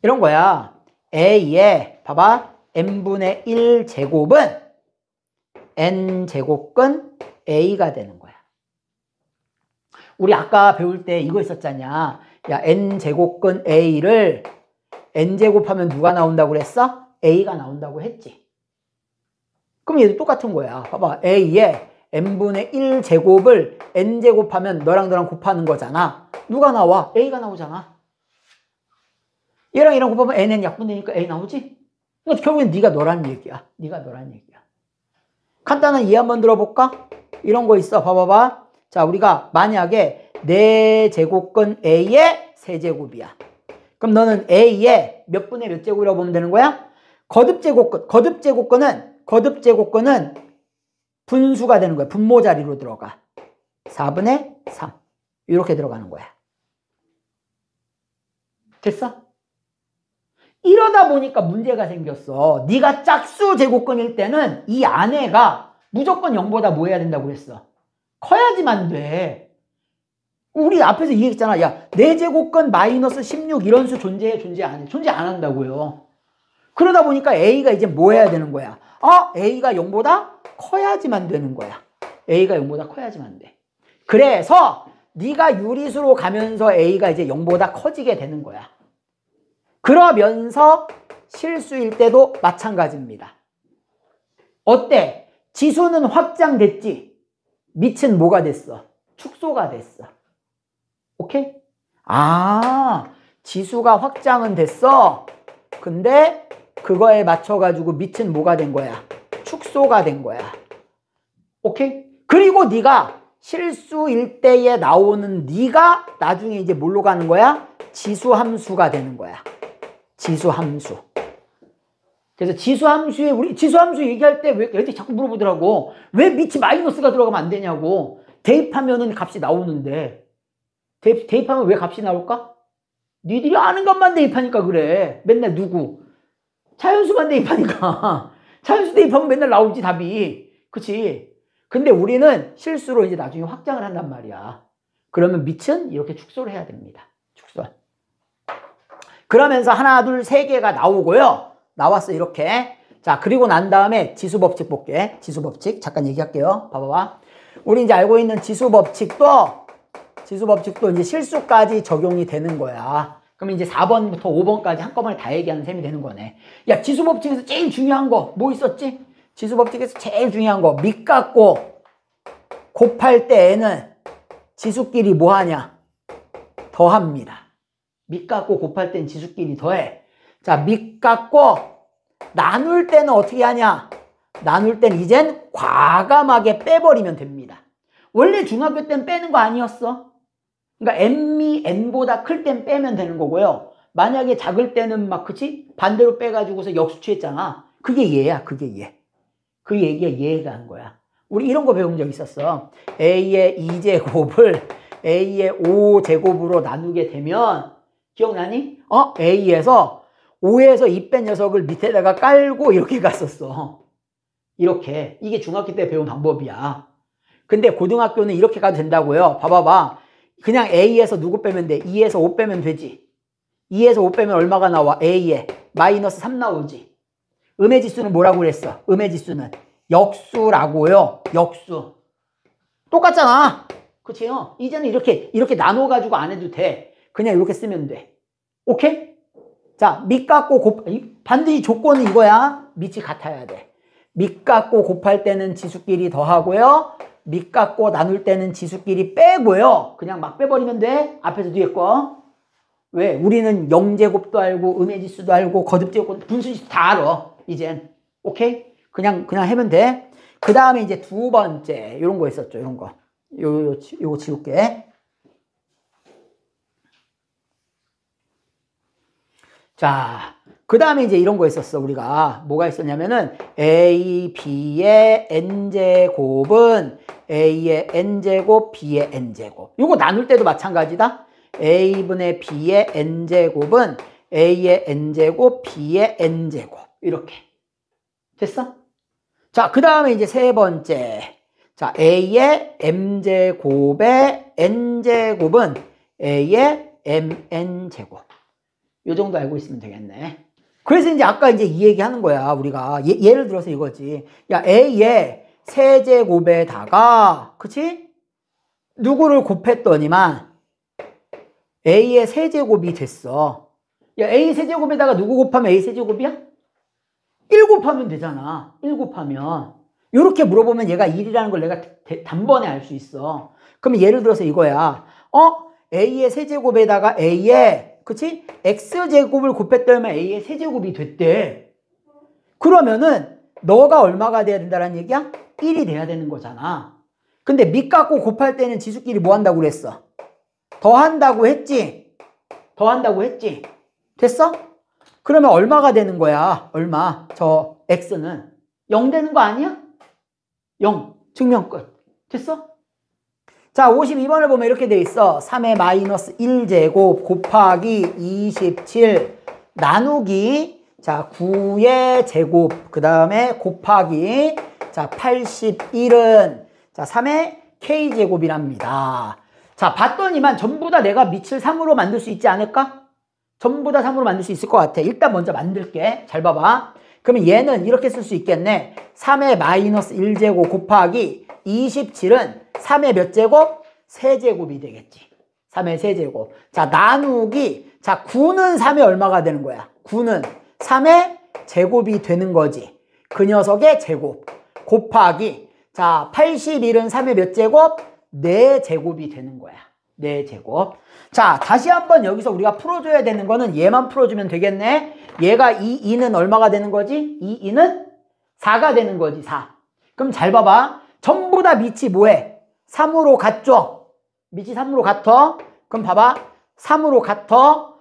이런 거야. A의 봐봐 n분의 1 제곱은 n 제곱근 A가 되는 거야. 우리 아까 배울 때 이거 있었잖냐. 야 n 제곱근 A를 n 제곱하면 누가 나온다고 그랬어? A가 나온다고 했지. 그럼 얘도 똑같은 거야. 봐봐 A의 n분의 1 제곱을 n 제곱하면 너랑 너랑 곱하는 거잖아. 누가 나와? A가 나오잖아. 얘랑 이랑 곱하면 n은 약분되니까 a 나오지? 그러니까 결국엔 네가 너란 얘기야. 네가 너란 얘기야. 간단한 예 한번 들어볼까? 이런 거 있어. 봐봐봐. 자, 우리가 만약에 내 네 제곱근 A의 세제곱이야. 그럼 너는 A의 몇 분의 몇 제곱이라고 보면 되는 거야? 거듭제곱근, 거듭제곱근은, 거듭제곱근은 분수가 되는 거야. 분모 자리로 들어가. 4분의 3. 이렇게 들어가는 거야. 됐어? 이러다 보니까 문제가 생겼어. 네가 짝수 제곱근일 때는 이 아내가 무조건 0보다 뭐 해야 된다고 그랬어? 커야지만 돼. 우리 앞에서 얘기했잖아. 야, 내제곱근 마이너스 16 이런 수 존재해 존재 안 해. 존재 안 한다고요. 그러다 보니까 A가 이제 뭐 해야 되는 거야? 어? A가 0보다 커야지만 되는 거야. A가 0보다 커야지만 돼. 그래서 네가 유리수로 가면서 A가 이제 0보다 커지게 되는 거야. 그러면서 실수일 때도 마찬가지입니다. 어때? 지수는 확장됐지? 밑은 뭐가 됐어? 축소가 됐어. 오케이? 아, 지수가 확장은 됐어. 근데 그거에 맞춰가지고 밑은 뭐가 된 거야? 축소가 된 거야. 오케이? 그리고 네가 실수일 때에 나오는 네가 나중에 이제 뭘로 가는 거야? 지수 함수가 되는 거야. 지수함수. 그래서 지수함수에 우리 지수함수 얘기할 때왜 애들이 자꾸 물어보더라고. 왜 밑이 마이너스가 들어가면 안 되냐고. 대입하면은 값이 나오는데 대입, 대입하면 왜 값이 나올까? 니들이 아는 것만 대입하니까 그래. 맨날 누구? 자연수만 대입하니까. 자연수 대입하면 맨날 나오지 답이. 그치? 근데 우리는 실수로 이제 나중에 확장을 한단 말이야. 그러면 밑은 이렇게 축소를 해야 됩니다. 그러면서 하나, 둘, 세 개가 나오고요. 나왔어, 이렇게. 자, 그리고 난 다음에 지수 법칙 볼게. 지수 법칙. 잠깐 얘기할게요. 봐봐봐. 우리 이제 알고 있는 지수 법칙도, 지수 법칙도 이제 실수까지 적용이 되는 거야. 그럼 이제 4번부터 5번까지 한꺼번에 다 얘기하는 셈이 되는 거네. 야, 지수 법칙에서 제일 중요한 거 뭐 있었지? 지수 법칙에서 제일 중요한 거 뭐 밑깎고 곱할 때에는 지수끼리 뭐 하냐? 더합니다. 밑 깎고 곱할 땐 지수끼리 더해. 자, 밑 깎고 나눌 때는 어떻게 하냐? 나눌 땐 이젠 과감하게 빼버리면 됩니다. 원래 중학교 땐 빼는 거 아니었어? 그러니까 m이 n보다 클 땐 빼면 되는 거고요. 만약에 작을 때는 막 그치? 반대로 빼가지고서 역수취했잖아. 그게 얘야, 그게 얘. 예. 그 얘기가 얘가 한 거야. 우리 이런 거 배운 적 있었어. A의 2제곱을 A의 5제곱으로 나누게 되면 기억나니? 어? A에서 5에서 2 뺀 녀석을 밑에다가 깔고 이렇게 갔었어. 이렇게. 이게 중학교 때 배운 방법이야. 근데 고등학교는 이렇게 가도 된다고요. 봐봐봐. 그냥 A에서 누구 빼면 돼? 2에서 5 빼면 되지. 2에서 5 빼면 얼마가 나와? A에. 마이너스 3 나오지. 음의 지수는 뭐라고 그랬어? 음의 지수는 역수라고요. 역수. 똑같잖아. 그치요? 어. 이제는 이렇게, 이렇게 나눠가지고 안 해도 돼. 그냥 이렇게 쓰면 돼. 오케이? 자, 밑 같고 곱, 반드시 조건은 이거야. 밑이 같아야 돼. 밑 같고 곱할 때는 지수끼리 더하고요. 밑 같고 나눌 때는 지수끼리 빼고요. 그냥 막 빼버리면 돼. 앞에서 뒤에 거. 왜? 우리는 영제곱도 알고 음의지수도 알고 거듭제곱 분수지수 다 알아. 이젠. 오케이? 그냥 그냥 하면 돼. 그 다음에 이제 두 번째 이런 거 있었죠. 이런 거. 요, 요, 요거 지울게. 자, 그 다음에 이제 이런 거 있었어. 우리가 뭐가 있었냐면은 a, b의 n제곱은 a의 n제곱, b의 n제곱. 이거 나눌 때도 마찬가지다. a분의 b의 n제곱은 a의 n제곱, b의 n제곱. 이렇게. 됐어? 자, 그 다음에 이제 세 번째. 자, a의 m제곱의 n제곱은 a의 mn제곱. 요 정도 알고 있으면 되겠네. 그래서 이제 아까 이제 이 얘기 하는 거야. 우리가 예, 를 들어서 이거지. 야, A의 세제곱에다가 그치? 누구를 곱했더니만 A의 세제곱이 됐어. 야, A 세제곱에다가 누구 곱하면 A 세제곱이야? 1 곱하면 되잖아. 1 곱하면. 이렇게 물어보면 얘가 1이라는 걸 내가 단번에 알 수 있어. 그럼 예를 들어서 이거야. 어? A의 세제곱에다가 A의 그치? x제곱을 곱했더니 a의 세제곱이 됐대. 그러면은 너가 얼마가 돼야 된다는 얘기야? 1이 돼야 되는 거잖아. 근데 밑 갖고 곱할 때는 지수끼리 뭐 한다고 그랬어? 더한다고 했지? 더한다고 했지? 됐어? 그러면 얼마가 되는 거야? 얼마? 저 x는 0 되는 거 아니야? 0. 증명 끝. 됐어? 자 52번을 보면 이렇게 돼 있어 3의 마이너스 1제곱 곱하기 27 나누기 자 9의 제곱 그 다음에 곱하기 자 81은 자 3의 k제곱이랍니다 자 봤더니만 전부 다 내가 밑을 3으로 만들 수 있지 않을까? 전부 다 3으로 만들 수 있을 것 같아 일단 먼저 만들게 잘 봐봐 그러면 얘는 이렇게 쓸 수 있겠네. 3의 마이너스 1제곱 곱하기 27은 3의 몇 제곱? 3제곱이 되겠지. 3의 3제곱. 자, 나누기. 자, 9는 3의 얼마가 되는 거야? 9는 3의 제곱이 되는 거지. 그 녀석의 제곱. 곱하기. 자, 81은 3의 몇 제곱? 4제곱이 되는 거야. 4제곱. 자 다시 한번 여기서 우리가 풀어줘야 되는 거는 얘만 풀어주면 되겠네 얘가 2, 2는 얼마가 되는 거지? 2, 2는 4가 되는 거지 4 그럼 잘 봐봐 전부 다 밑이 뭐해? 3으로 같죠? 밑이 3으로 같어? 그럼 봐봐 3으로 같어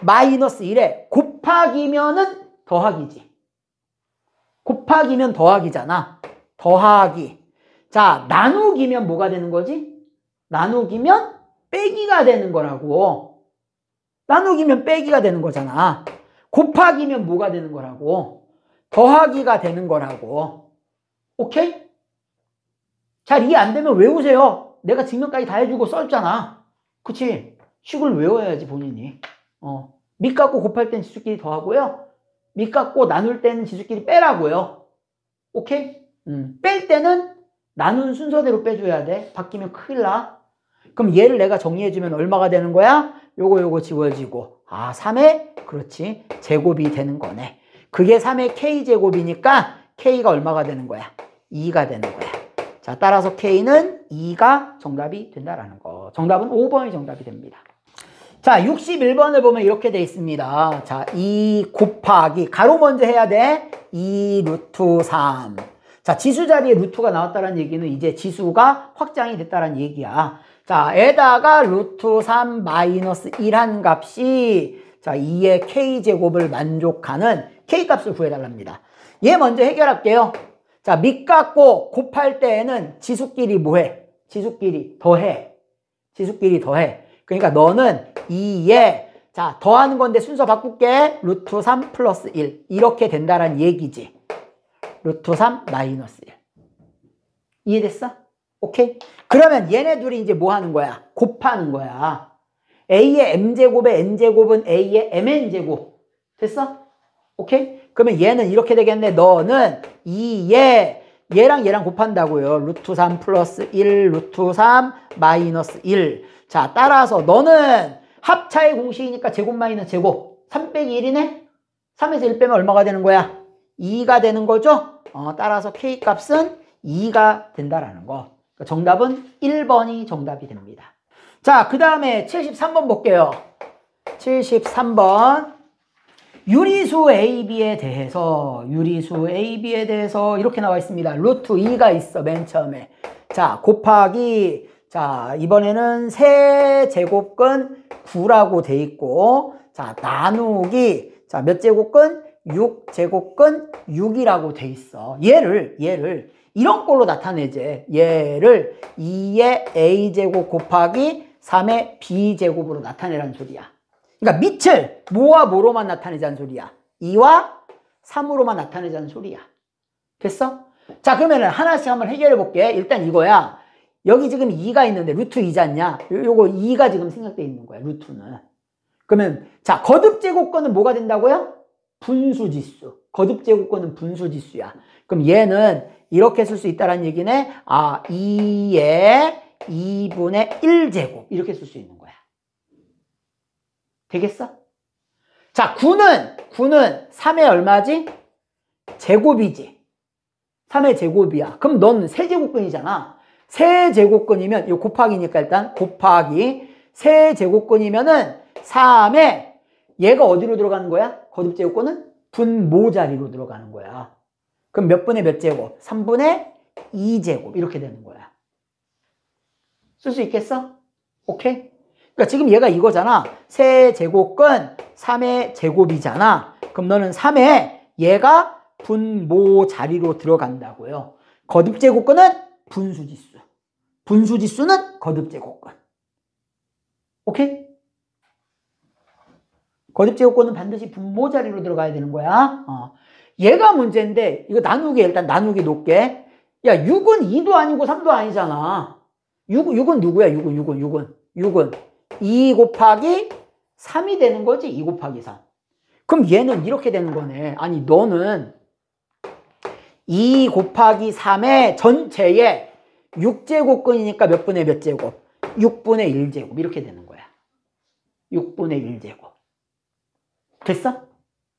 마이너스 1에 곱하기면은 더하기지 곱하기면 더하기잖아 더하기 자 나누기면 뭐가 되는 거지? 나누기면 빼기가 되는 거라고. 나누기면 빼기가 되는 거잖아. 곱하기면 뭐가 되는 거라고. 더하기가 되는 거라고. 오케이? 잘 이해 안 되면 외우세요. 내가 증명까지 다 해주고 썼잖아. 그치? 식을 외워야지 본인이. 어. 밑 갖고 곱할 땐 지수끼리 더하고요. 밑 갖고 나눌 때는 지수끼리 빼라고요. 오케이? 음. 뺄 때는 나눈 순서대로 빼줘야 돼. 바뀌면 큰일 나. 그럼 얘를 내가 정리해주면 얼마가 되는 거야? 요거 요거 지워지고 아 3의 그렇지 제곱이 되는 거네. 그게 3의 k제곱이니까 k가 얼마가 되는 거야? 2가 되는 거야. 자 따라서 k는 2가 정답이 된다라는 거. 정답은 5번이 정답이 됩니다. 자 61번을 보면 이렇게 돼 있습니다. 자2 곱하기 가로 먼저 해야 돼. 2 루트 3. 자 지수 자리에 루트가 나왔다는 얘기는 이제 지수가 확장이 됐다는 얘기야. 자, 에다가 루트 3 마이너스 1한 값이 자, 2의 k제곱을 만족하는 k값을 구해달랍니다. 얘 먼저 해결할게요. 자, 밑갖고 곱할 때에는 지수끼리 뭐해? 지수끼리 더해. 지수끼리 더해. 그러니까 너는 2에 자 더하는 건데 순서 바꿀게. 루트 3 플러스 1 이렇게 된다란 얘기지. 루트 3 마이너스 1 이해됐어? 오케이? 그러면 얘네 둘이 이제 뭐 하는 거야? 곱하는 거야. A의 M제곱에 N제곱은 A의 MN제곱. 됐어? 오케이? 그러면 얘는 이렇게 되겠네. 너는 2의 얘랑 얘랑 곱한다고요. 루트 3 플러스 1, 루트 3 마이너스 1. 자, 따라서 너는 합차의 공식이니까 제곱 마이너스 제곱. 3 빼기 1이네? 3에서 1 빼면 얼마가 되는 거야? 2가 되는 거죠? 어, 따라서 K값은 2가 된다라는 거. 그러니까 정답은 1번이 정답이 됩니다. 자, 그 다음에 73번 볼게요. 73번. 유리수 AB에 대해서, 유리수 AB에 대해서 이렇게 나와 있습니다. 루트 2가 있어, 맨 처음에. 자, 곱하기, 자, 이번에는 세제곱근 9라고 돼 있고, 자, 나누기, 자, 몇 제곱근? 6제곱근 6이라고 돼 있어. 얘를, 얘를 이런 꼴로 나타내지. 얘를 2의 a제곱 곱하기 3의 b제곱으로 나타내라는 소리야. 그러니까 밑을 뭐와 뭐로만 나타내자는 소리야. 2와 3으로만 나타내자는 소리야. 됐어? 자그러면 하나씩 한번 해결해 볼게. 일단 이거야. 여기 지금 2가 있는데 루트 2잖냐? 요거 2가 지금 생각돼 있는 거야. 루트는. 그러면 자 거듭 제곱권은 뭐가 된다고요? 분수지수. 거듭 제곱권은 분수지수야. 그럼 얘는 이렇게 쓸 수 있다는 얘기네. 아, 2의 2분의 1제곱. 이렇게 쓸 수 있는 거야. 되겠어? 자, 9는, 9는 3의 얼마지? 제곱이지. 3의 제곱이야. 그럼 넌 세제곱근이잖아. 세제곱근이면, 이 곱하기니까 일단 곱하기. 세제곱근이면은 3의 얘가 어디로 들어가는 거야? 거듭제곱근은 분모 자리로 들어가는 거야. 그럼 몇 분의 몇 제곱? 3분의 2제곱 이렇게 되는 거야. 쓸 수 있겠어? 오케이? 그러니까 지금 얘가 이거잖아. 세 제곱은 3의 제곱이잖아. 그럼 너는 3에 얘가 분모 자리로 들어간다고요. 거듭 제곱근은 분수지수. 분수지수는 거듭 제곱근. 오케이? 거듭 제곱근은 반드시 분모 자리로 들어가야 되는 거야. 어. 얘가 문제인데 이거 나누기 일단 나누기 높게 야 6은 2도 아니고 3도 아니잖아 6, 6은 누구야 6은 6은 6은 6은 2 곱하기 3이 되는 거지 2 곱하기 3 그럼 얘는 이렇게 되는 거네 아니 너는 2 곱하기 3의 전체에 6제곱근이니까 몇 분의 몇 제곱 6분의 1제곱 이렇게 되는 거야 6분의 1제곱 됐어?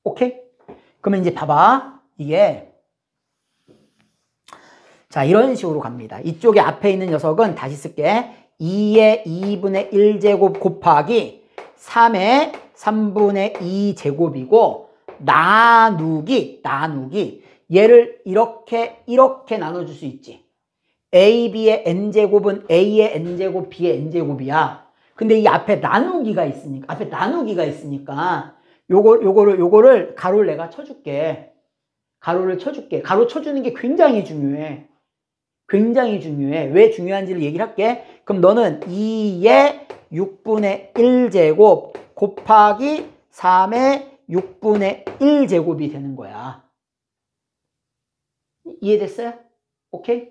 오케이? 그러면 이제 봐봐. 이게 자 이런 식으로 갑니다. 이쪽에 앞에 있는 녀석은 다시 쓸게. 2의 2분의 1제곱 곱하기 3의 3분의 2제곱이고 나누기 나누기 얘를 이렇게 이렇게 나눠줄 수 있지. a, b의 n제곱은 a의 n제곱, b의 n제곱이야. 근데 이 앞에 나누기가 있으니까 앞에 나누기가 있으니까 요거, 요거를, 요거를 가로를 내가 쳐줄게. 가로를 쳐줄게. 가로 쳐주는 게 굉장히 중요해. 굉장히 중요해. 왜 중요한지를 얘기를 할게. 그럼 너는 2의 6분의 1제곱 곱하기 3의 6분의 1제곱이 되는 거야. 이해됐어요? 오케이?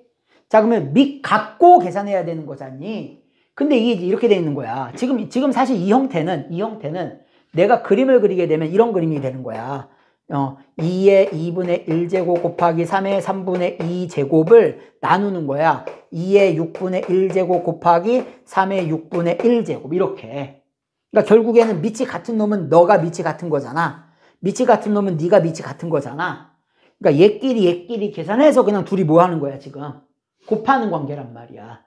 자, 그러면 밑 갖고 계산해야 되는 거잖니. 근데 이게 이렇게 돼 있는 거야. 지금, 지금 사실 이 형태는, 이 형태는 내가 그림을 그리게 되면 이런 그림이 되는 거야. 어, 2의 2분의 1제곱 곱하기 3의 3분의 2제곱을 나누는 거야. 2의 6분의 1제곱 곱하기 3의 6분의 1제곱 이렇게. 그러니까 결국에는 밑이 같은 놈은 너가 밑이 같은 거잖아. 밑이 같은 놈은 네가 밑이 같은 거잖아. 그러니까 얘끼리 얘끼리 계산해서 그냥 둘이 뭐 하는 거야 지금. 곱하는 관계란 말이야.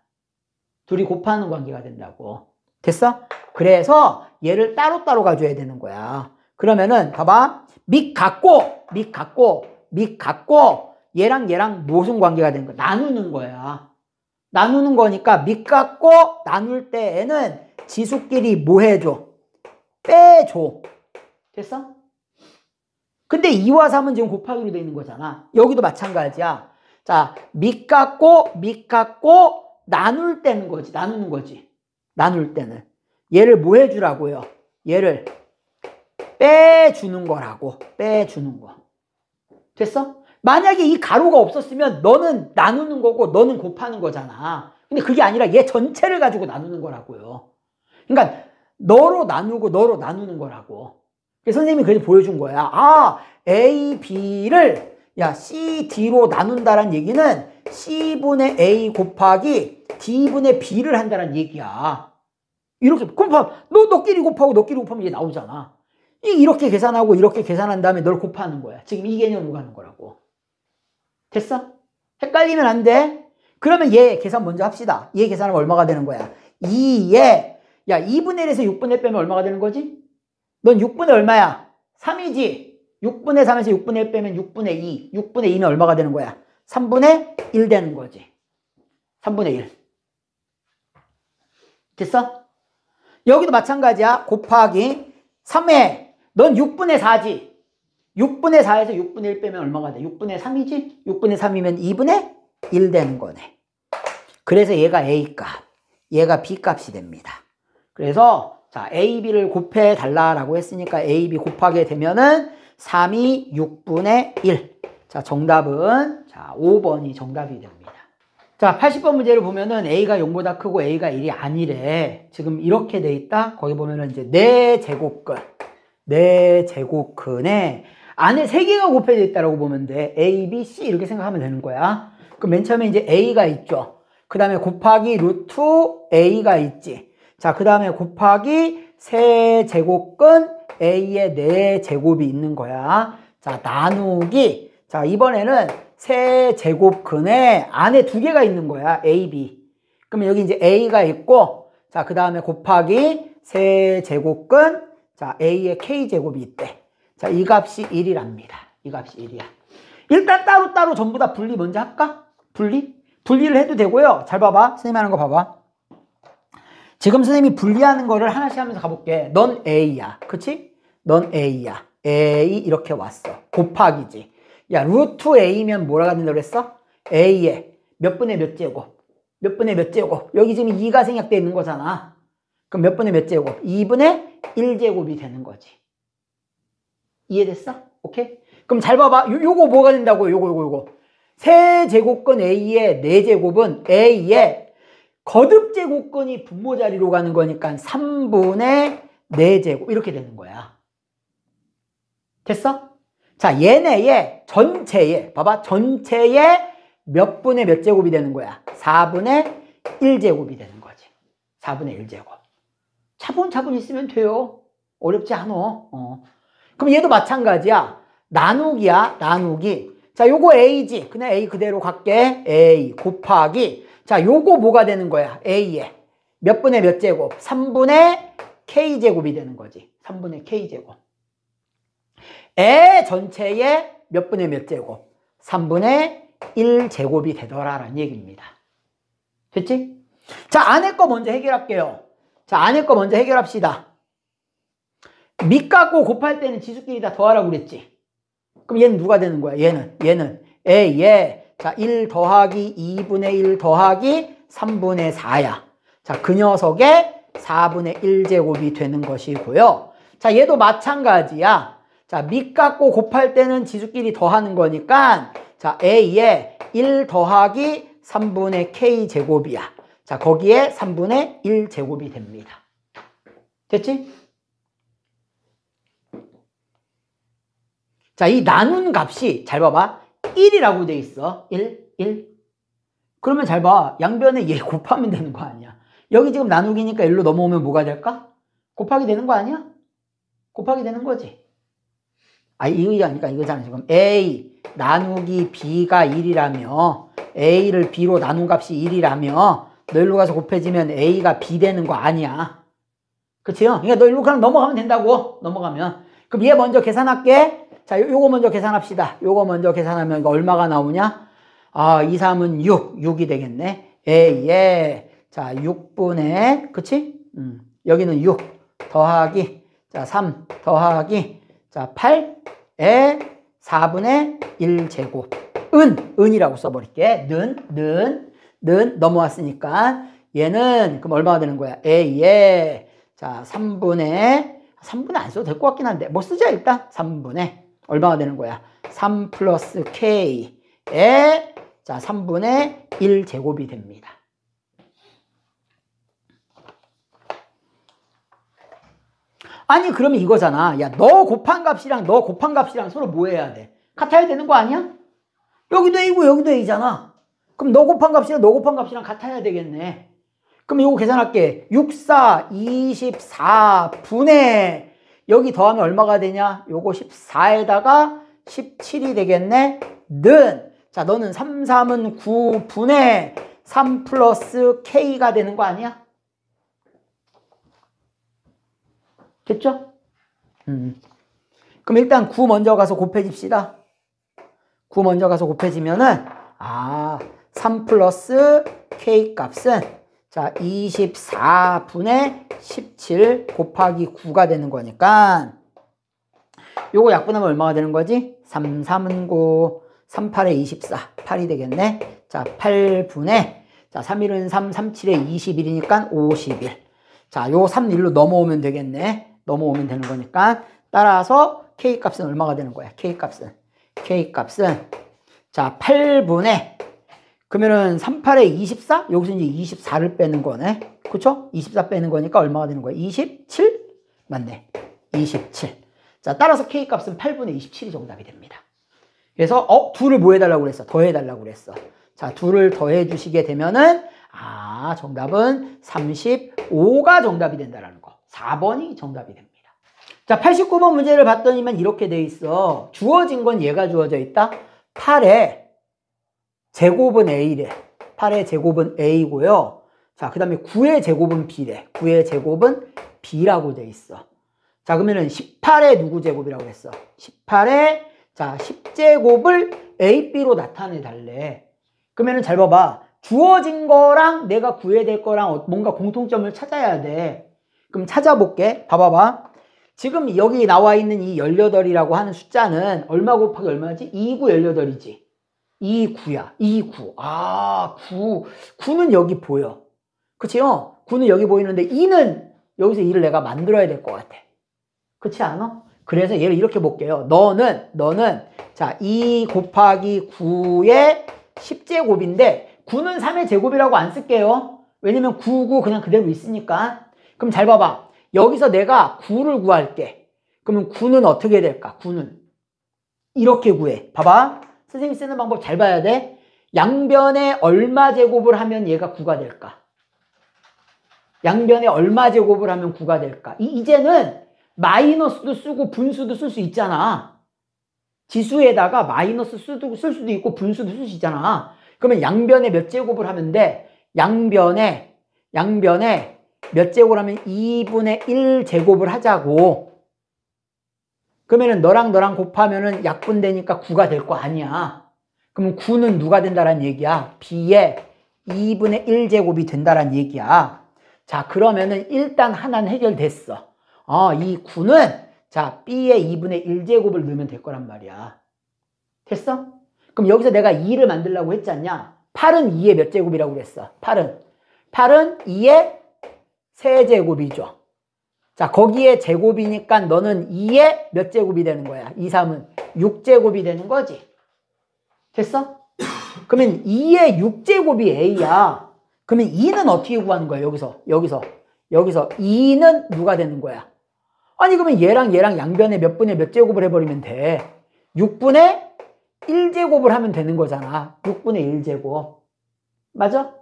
둘이 곱하는 관계가 된다고. 됐어? 그래서 얘를 따로따로 가져야 되는 거야. 그러면은 봐봐. 밑갖고밑갖고밑갖고 얘랑 얘랑 무슨 관계가 되는 거야? 나누는 거야. 나누는 거니까 밑갖고 나눌 때에는 지수끼리 뭐 해줘? 빼줘. 됐어? 근데 2와 3은 지금 곱하기로 되어 있는 거잖아. 여기도 마찬가지야. 자, 밑갖고밑갖고 나눌 때는 거지. 나누는 거지. 나눌 때는. 얘를 뭐 해주라고요? 얘를 빼주는 거라고. 빼주는 거. 됐어? 만약에 이 가로가 없었으면 너는 나누는 거고 너는 곱하는 거잖아. 근데 그게 아니라 얘 전체를 가지고 나누는 거라고요. 그러니까 너로 나누고 너로 나누는 거라고. 그래서 선생님이 그래서 보여준 거야. 아, A, B를 야 C, D로 나눈다는 얘기는 C분의 A 곱하기 D분의 B를 한다는 얘기야. 이렇게 곱하면 너 너끼리 곱하고 너끼리 곱하면 이게 나오잖아. 이렇게 계산하고 이렇게 계산한 다음에 널 곱하는 거야. 지금 이 개념으로 가는 거라고. 됐어? 헷갈리면 안 돼. 그러면 얘 계산 먼저 합시다. 얘 계산하면 얼마가 되는 거야? 2에 야 2분의 1에서 6분의 1 빼면 얼마가 되는 거지? 넌 6분의 얼마야? 3이지. 6분의 3에서 6분의 1 빼면 6분의 2. 6분의 2는 얼마가 되는 거야? 3분의 1 되는 거지. 3분의 1. 됐어? 여기도 마찬가지야. 곱하기 3에 넌 6분의 4지. 6분의 4에서 6분의 1 빼면 얼마가 돼? 6분의 3이지? 6분의 3이면 2분의 1 되는 거네. 그래서 얘가 A값, 얘가 B값이 됩니다. 그래서 자 A, B를 곱해 달라라고 했으니까 A, B 곱하게 되면은 3이 6분의 1. 자 정답은 자 5번이 정답이 됩니다. 자, 80번 문제를 보면은 A가 0보다 크고 A가 1이 아니래. 지금 이렇게 돼 있다. 거기 보면은 이제 네 제곱근. 네 제곱근에 안에 세 개가 곱해져 있다라고 보면 돼. A, B, C 이렇게 생각하면 되는 거야. 그럼 맨 처음에 이제 A가 있죠. 그 다음에 곱하기 루트 A가 있지. 자, 그 다음에 곱하기 세 제곱근 A의 네 제곱이 있는 거야. 자, 나누기. 자, 이번에는 세제곱근에 안에 두 개가 있는 거야. A, B. 그러면 여기 이제 A가 있고 자, 그 다음에 곱하기 세제곱근 자, A의 K제곱이 있대. 자, 이 값이 1이랍니다. 이 값이 1이야. 일단 따로따로 전부 다 분리 먼저 할까? 분리? 분리를 해도 되고요. 잘 봐봐. 선생님 하는 거 봐봐. 지금 선생님이 분리하는 거를 하나씩 하면서 가볼게. 넌 A야. 그치? 넌 A야. A 이렇게 왔어. 곱하기지. 야, 루트 a면 뭐라고 된다고 그랬어? a의 몇 분의 몇 제곱. 몇 분의 몇 제곱. 여기 지금 2가 생략되어 있는 거잖아. 그럼 몇 분의 몇 제곱? 2분의 1제곱이 되는 거지. 이해됐어? 오케이? 그럼 잘 봐봐. 요, 요거 뭐가 된다고? 요거, 요거, 요거. 세제곱근 A의 네제곱은 A의 거듭제곱근이 분모 자리로 가는 거니까 3분의 네제곱 이렇게 되는 거야. 됐어? 자, 얘네의 전체의, 봐봐, 전체의 몇 분의 몇 제곱이 되는 거야? 4분의 1제곱이 되는 거지. 4분의 1제곱. 차분차분 있으면 돼요. 어렵지 않아. 어. 그럼 얘도 마찬가지야. 나누기야, 나누기. 자, 요거 A지. 그냥 A 그대로 갈게. A 곱하기. 자, 요거 뭐가 되는 거야? A에. 몇 분의 몇 제곱? 3분의 K제곱이 되는 거지. 3분의 K제곱. 애 전체의 몇 분의 몇 제곱? 3분의 1 제곱이 되더라라는 얘기입니다. 됐지? 자, 아내 거 먼저 해결할게요. 자, 아내 거 먼저 해결합시다. 밑갖고 곱할 때는 지수끼리 다 더하라고 그랬지. 그럼 얘는 누가 되는 거야? 얘는, 얘는. 에, 얘. 자, 1 더하기 2분의 1 더하기 3분의 4야. 자, 그 녀석의 4분의 1제곱이 되는 것이고요. 자, 얘도 마찬가지야. 자, 밑 깎고 곱할 때는 지수끼리 더하는 거니까 자, a 의1 더하기 3분의 K제곱이야. 자, 거기에 3분의 1제곱이 됩니다. 됐지? 자, 이 나눈 값이 잘 봐봐. 1이라고 돼 있어. 1, 1. 그러면 잘 봐. 양변에 얘 곱하면 되는 거 아니야. 여기 지금 나누기니까 1로 넘어오면 뭐가 될까? 곱하기 되는 거 아니야? 곱하기 되는 거지. 아, 이게 아니까 이거잖아요. 지금 A 나누기 B가 1이라며 A를 B로 나눈 값이 1이라며 너 일로 가서 곱해지면 A가 B 되는 거 아니야. 그치요? 그러니까 너 일로 그냥 넘어가면 된다고. 넘어가면. 그럼 얘 먼저 계산할게. 자, 요, 거 먼저 계산합시다. 요거 먼저 계산하면 이거 얼마가 나오냐? 아, 2, 3은 6. 6이 되겠네. 예, 예. 자, 6분의, 그치? 음, 여기는 6 더하기, 자, 3 더하기, 자, 8에 4분의 1제곱. 은, 은이라고 써버릴게. 는, 는, 는 넘어왔으니까 얘는 그럼 얼마가 되는 거야? 에, 예. 자, 3분의 3분의 안 써도 될 것 같긴 한데 뭐 쓰자 일단 3분의 얼마가 되는 거야? 3 플러스 K에 자 3분의 1 제곱이 됩니다. 아니 그러면 이거잖아. 야너 곱한 값이랑 너 곱한 값이랑 서로 뭐 해야 돼? 같아야 되는 거 아니야? 여기도 A고 여기도 A잖아. 그럼 너 곱한 값이랑 너 곱한 값이랑 같아야 되겠네. 그럼 이거 계산할게. 6, 4, 24 분의 여기 더하면 얼마가 되냐? 요거 14에다가 17이 되겠네. 는. 자 너는 3, 3은 9분의 3 플러스 K가 되는 거 아니야? 됐죠? 음. 그럼 일단 9 먼저 가서 곱해집시다. 9 먼저 가서 곱해지면은 아, 3 플러스 k 값은 자, 24분의 17 곱하기 9가 되는 거니까 요거 약분하면 얼마가 되는 거지? 3, 3은 9, 3, 8에 24, 8이 되겠네. 자, 8분의 자, 3, 1은 3, 3, 7에 21이니까 51. 자, 요 3, 1로 넘어오면 되겠네. 넘어오면 되는 거니까 따라서 k 값은 얼마가 되는 거야? k 값은 k 값은 자 8분의 그러면은 38에 24 여기서 이제 24를 빼는 거네 그쵸? 24 빼는 거니까 얼마가 되는 거야? 27 맞네 27 자 따라서 k 값은 8분의 27이 정답이 됩니다 그래서 어? 둘을 뭐 해달라고 그랬어? 더해달라고 그랬어 자 둘을 더해 주시게 되면은 아 정답은 35가 정답이 된다라는 거 4번이 정답이 됩니다. 자, 89번 문제를 봤더니만 이렇게 돼 있어. 주어진 건 얘가 주어져 있다. 8의 제곱은 A래. 8의 제곱은 A고요. 자, 그 다음에 9의 제곱은 B래. 9의 제곱은 B라고 돼 있어. 자, 그러면 18의 누구 제곱이라고 했어? 18의 자, 10제곱을 AB로 나타내 달래. 그러면잘 봐봐. 주어진 거랑 내가 구해야 될 거랑 뭔가 공통점을 찾아야 돼. 그럼 찾아볼게. 봐봐봐. 지금 여기 나와 있는 이 18이라고 하는 숫자는 얼마 곱하기 얼마지? 2구 18이지. 2구야. 2구. 아, 9. 9는 여기 보여. 그치요? 9는 어? 여기 보이는데 2는 여기서 2를 내가 만들어야 될 것 같아. 그렇지 않아? 그래서 얘를 이렇게 볼게요. 너는 너는 자, 2 곱하기 9의 10제곱인데 9는 3의 제곱이라고 안 쓸게요. 왜냐면 9 9 그냥 그대로 있으니까. 그럼 잘 봐봐. 여기서 내가 9를 구할게. 그러면 9는 어떻게 될까? 9는 이렇게 구해. 봐봐. 선생님이 쓰는 방법 잘 봐야 돼. 양변에 얼마 제곱을 하면 얘가 9가 될까? 양변에 얼마 제곱을 하면 9가 될까? 이, 이제는 마이너스도 쓰고 분수도 쓸 수 있잖아. 지수에다가 마이너스 수도, 쓸 수도 있고 분수도 쓸 수 있잖아. 그러면 양변에 몇 제곱을 하면 돼? 양변에, 양변에 몇 제곱하면 을 2분의 1 제곱을 하자고 그러면은 너랑 너랑 곱하면은 약분되니까 9가 될 거 아니야 그럼면 9는 누가 된다는 얘기야 b의 2분의 1 제곱이 된다는 얘기야 자 그러면은 일단 하나는 해결됐어 어, 이 9는 자 b의 2분의 1 제곱을 넣으면 될 거란 말이야 됐어? 그럼 여기서 내가 2를 만들라고 했지 않냐 8은 2의 몇 제곱이라고 그랬어 8은 8은 2의 세제곱이죠. 자, 거기에 제곱이니까 너는 2에 몇 제곱이 되는 거야? 2, 3은 6제곱이 되는 거지. 됐어? 그러면 2에 6제곱이 a야. 그러면 2는 어떻게 구하는 거야? 여기서, 여기서, 여기서 2는 누가 되는 거야? 아니 그러면 얘랑 얘랑 양변에 몇 분의 몇 제곱을 해버리면 돼. 6분의 1제곱을 하면 되는 거잖아. 6분의 1제곱. 맞아?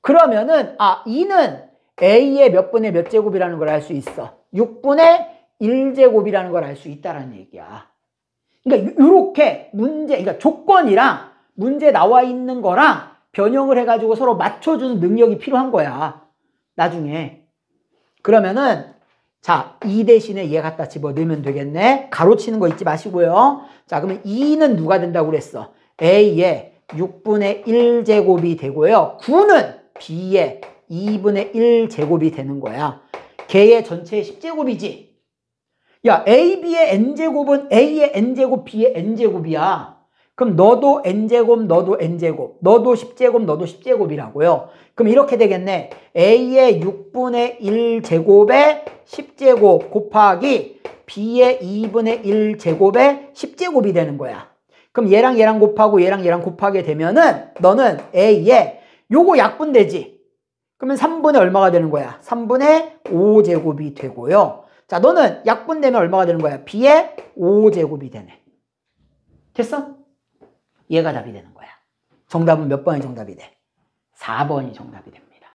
그러면은 아 2는 A의 몇 분의 몇 제곱이라는 걸 알 수 있어. 6분의 1제곱이라는 걸 알 수 있다라는 얘기야. 그러니까 이렇게 문제, 그러니까 조건이랑 문제 나와 있는 거랑 변형을 해가지고 서로 맞춰주는 능력이 필요한 거야. 나중에. 그러면은 자, 2 대신에 얘 갖다 집어넣으면 되겠네. 가로치는 거 잊지 마시고요. 자, 그러면 2는 누가 된다고 그랬어? A의 6분의 1제곱이 되고요. 9는 B의 2분의 1제곱이 되는 거야. 개의 전체의 10제곱이지. 야, AB의 n제곱은 A의 n제곱, B의 n제곱이야. 그럼 너도 n제곱, 너도 n제곱, 너도 10제곱, 너도 10제곱이라고요. 그럼 이렇게 되겠네. A의 6분의 1제곱에 10제곱 곱하기 B의 2분의 1제곱에 10제곱이 되는 거야. 그럼 얘랑 얘랑 곱하고 얘랑 얘랑 곱하게 되면은 너는 A에 요거 약분되지. 그러면 3분의 얼마가 되는 거야? 3분의 5제곱이 되고요. 자, 너는 약분되면 얼마가 되는 거야? b의 5제곱이 되네. 됐어? 얘가 답이 되는 거야. 정답은 몇 번이 정답이 돼? 4번이 정답이 됩니다.